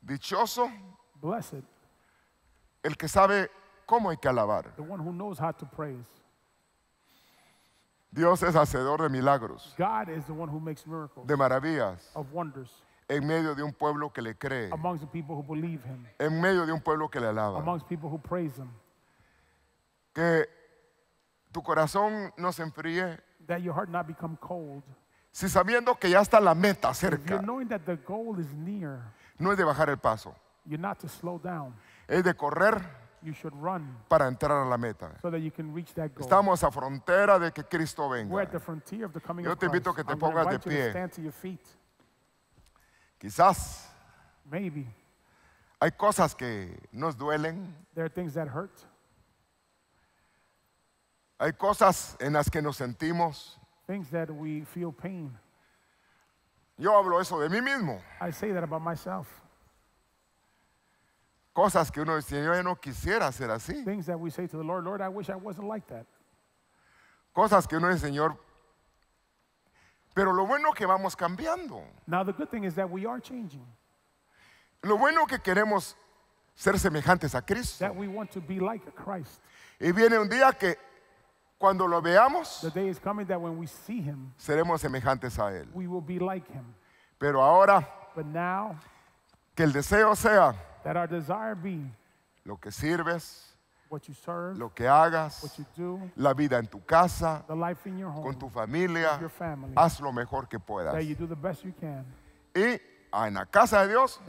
dichoso el que sabe cómo hay que alabar. Dios es hacedor de milagros, de maravillas, en medio de un pueblo que le cree, en medio de un pueblo que le alaba. Que tu corazón no se enfríe si sabiendo que ya está la meta cerca, no es de bajar el paso. You're slow down. Es de correr para entrar a la meta. Estamos a frontera de que Cristo venga. Yo te invito a que te pongas de pie. Quizás hay cosas que nos duelen. Hay cosas en las que nos sentimos. Yo hablo eso de mí mismo. Cosas que uno dice, yo no quisiera ser así. Cosas que uno dice, Señor, pero lo bueno que vamos cambiando. Lo bueno que queremos ser semejantes a Cristo. Y viene un día que cuando lo veamos, seremos semejantes a él. Pero ahora que el deseo sea lo que sirves, lo que hagas, la vida en tu casa, con tu familia, haz lo mejor que puedas. Y en la casa de Dios,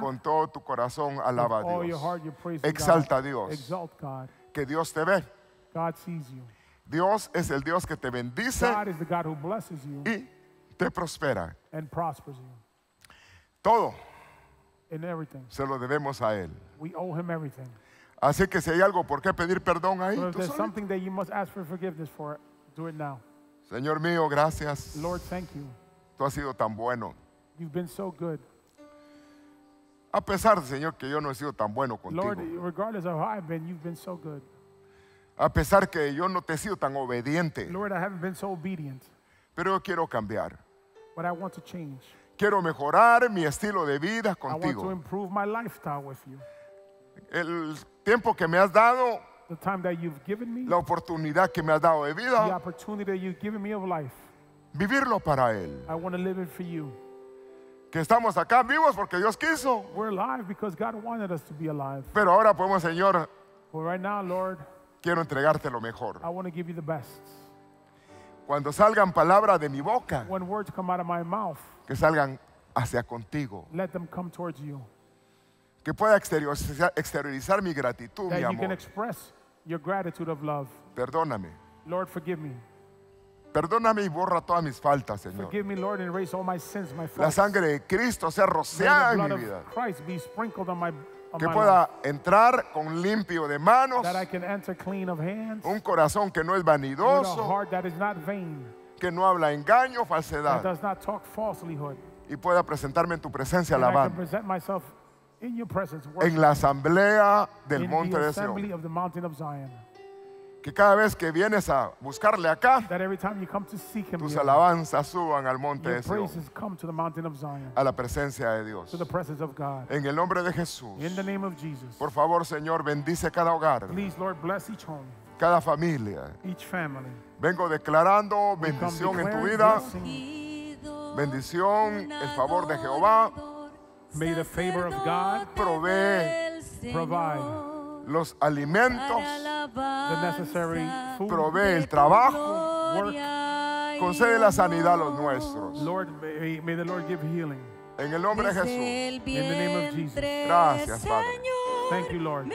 con todo tu corazón alaba a Dios. Exalta a Dios, que Dios te ve. Dios es el Dios que te bendice y te prospera. Todo in everything. Se lo debemos a Él. We owe him everything. Así que si hay algo por qué pedir perdón ahí, So if there's something that you must ask for forgiveness for, do it now. Señor mío, gracias. Lord, thank you. Tú has sido tan bueno. You've been so good. A pesar, Señor, que yo no he sido tan bueno Lord, contigo. regardless of how I've been, you've been so good. A pesar que yo no te he sido tan obediente. Lord, I haven't been so obedient, Pero yo quiero cambiar. but I want to change. Quiero mejorar mi estilo de vida contigo. El tiempo que me has dado, la oportunidad que me has dado de vida, vivirlo para Él. Que estamos acá vivos porque Dios quiso. Pero ahora podemos, Señor, quiero entregarte lo mejor. Cuando salgan palabras de mi boca, que salgan hacia contigo. Que pueda exteriorizar, mi gratitud, mi amor. Perdóname. Perdóname y borra todas mis faltas, Señor. La sangre de Cristo sea rociada en mi vida que pueda entrar con limpio de manos, un corazón que no es vanidoso, que no habla engaño, o falsedad, y pueda presentarme en tu presencia alabando. En la asamblea del monte de Sion que cada vez que vienes a buscarle acá, tus alabanzas suban al monte de Sion, a la presencia de Dios. En el nombre de Jesús, por favor, Señor, bendice cada hogar, cada familia. Vengo declarando bendición en tu vida, bendición, el favor de Jehová. May the favor of God provee, los alimentos, the necessary food, provee el trabajo, work, concede la sanidad a los nuestros. Lord, may, the Lord give healing. En el nombre de Jesús. In the name of Jesus. Gracias, Padre. Thank you, Lord.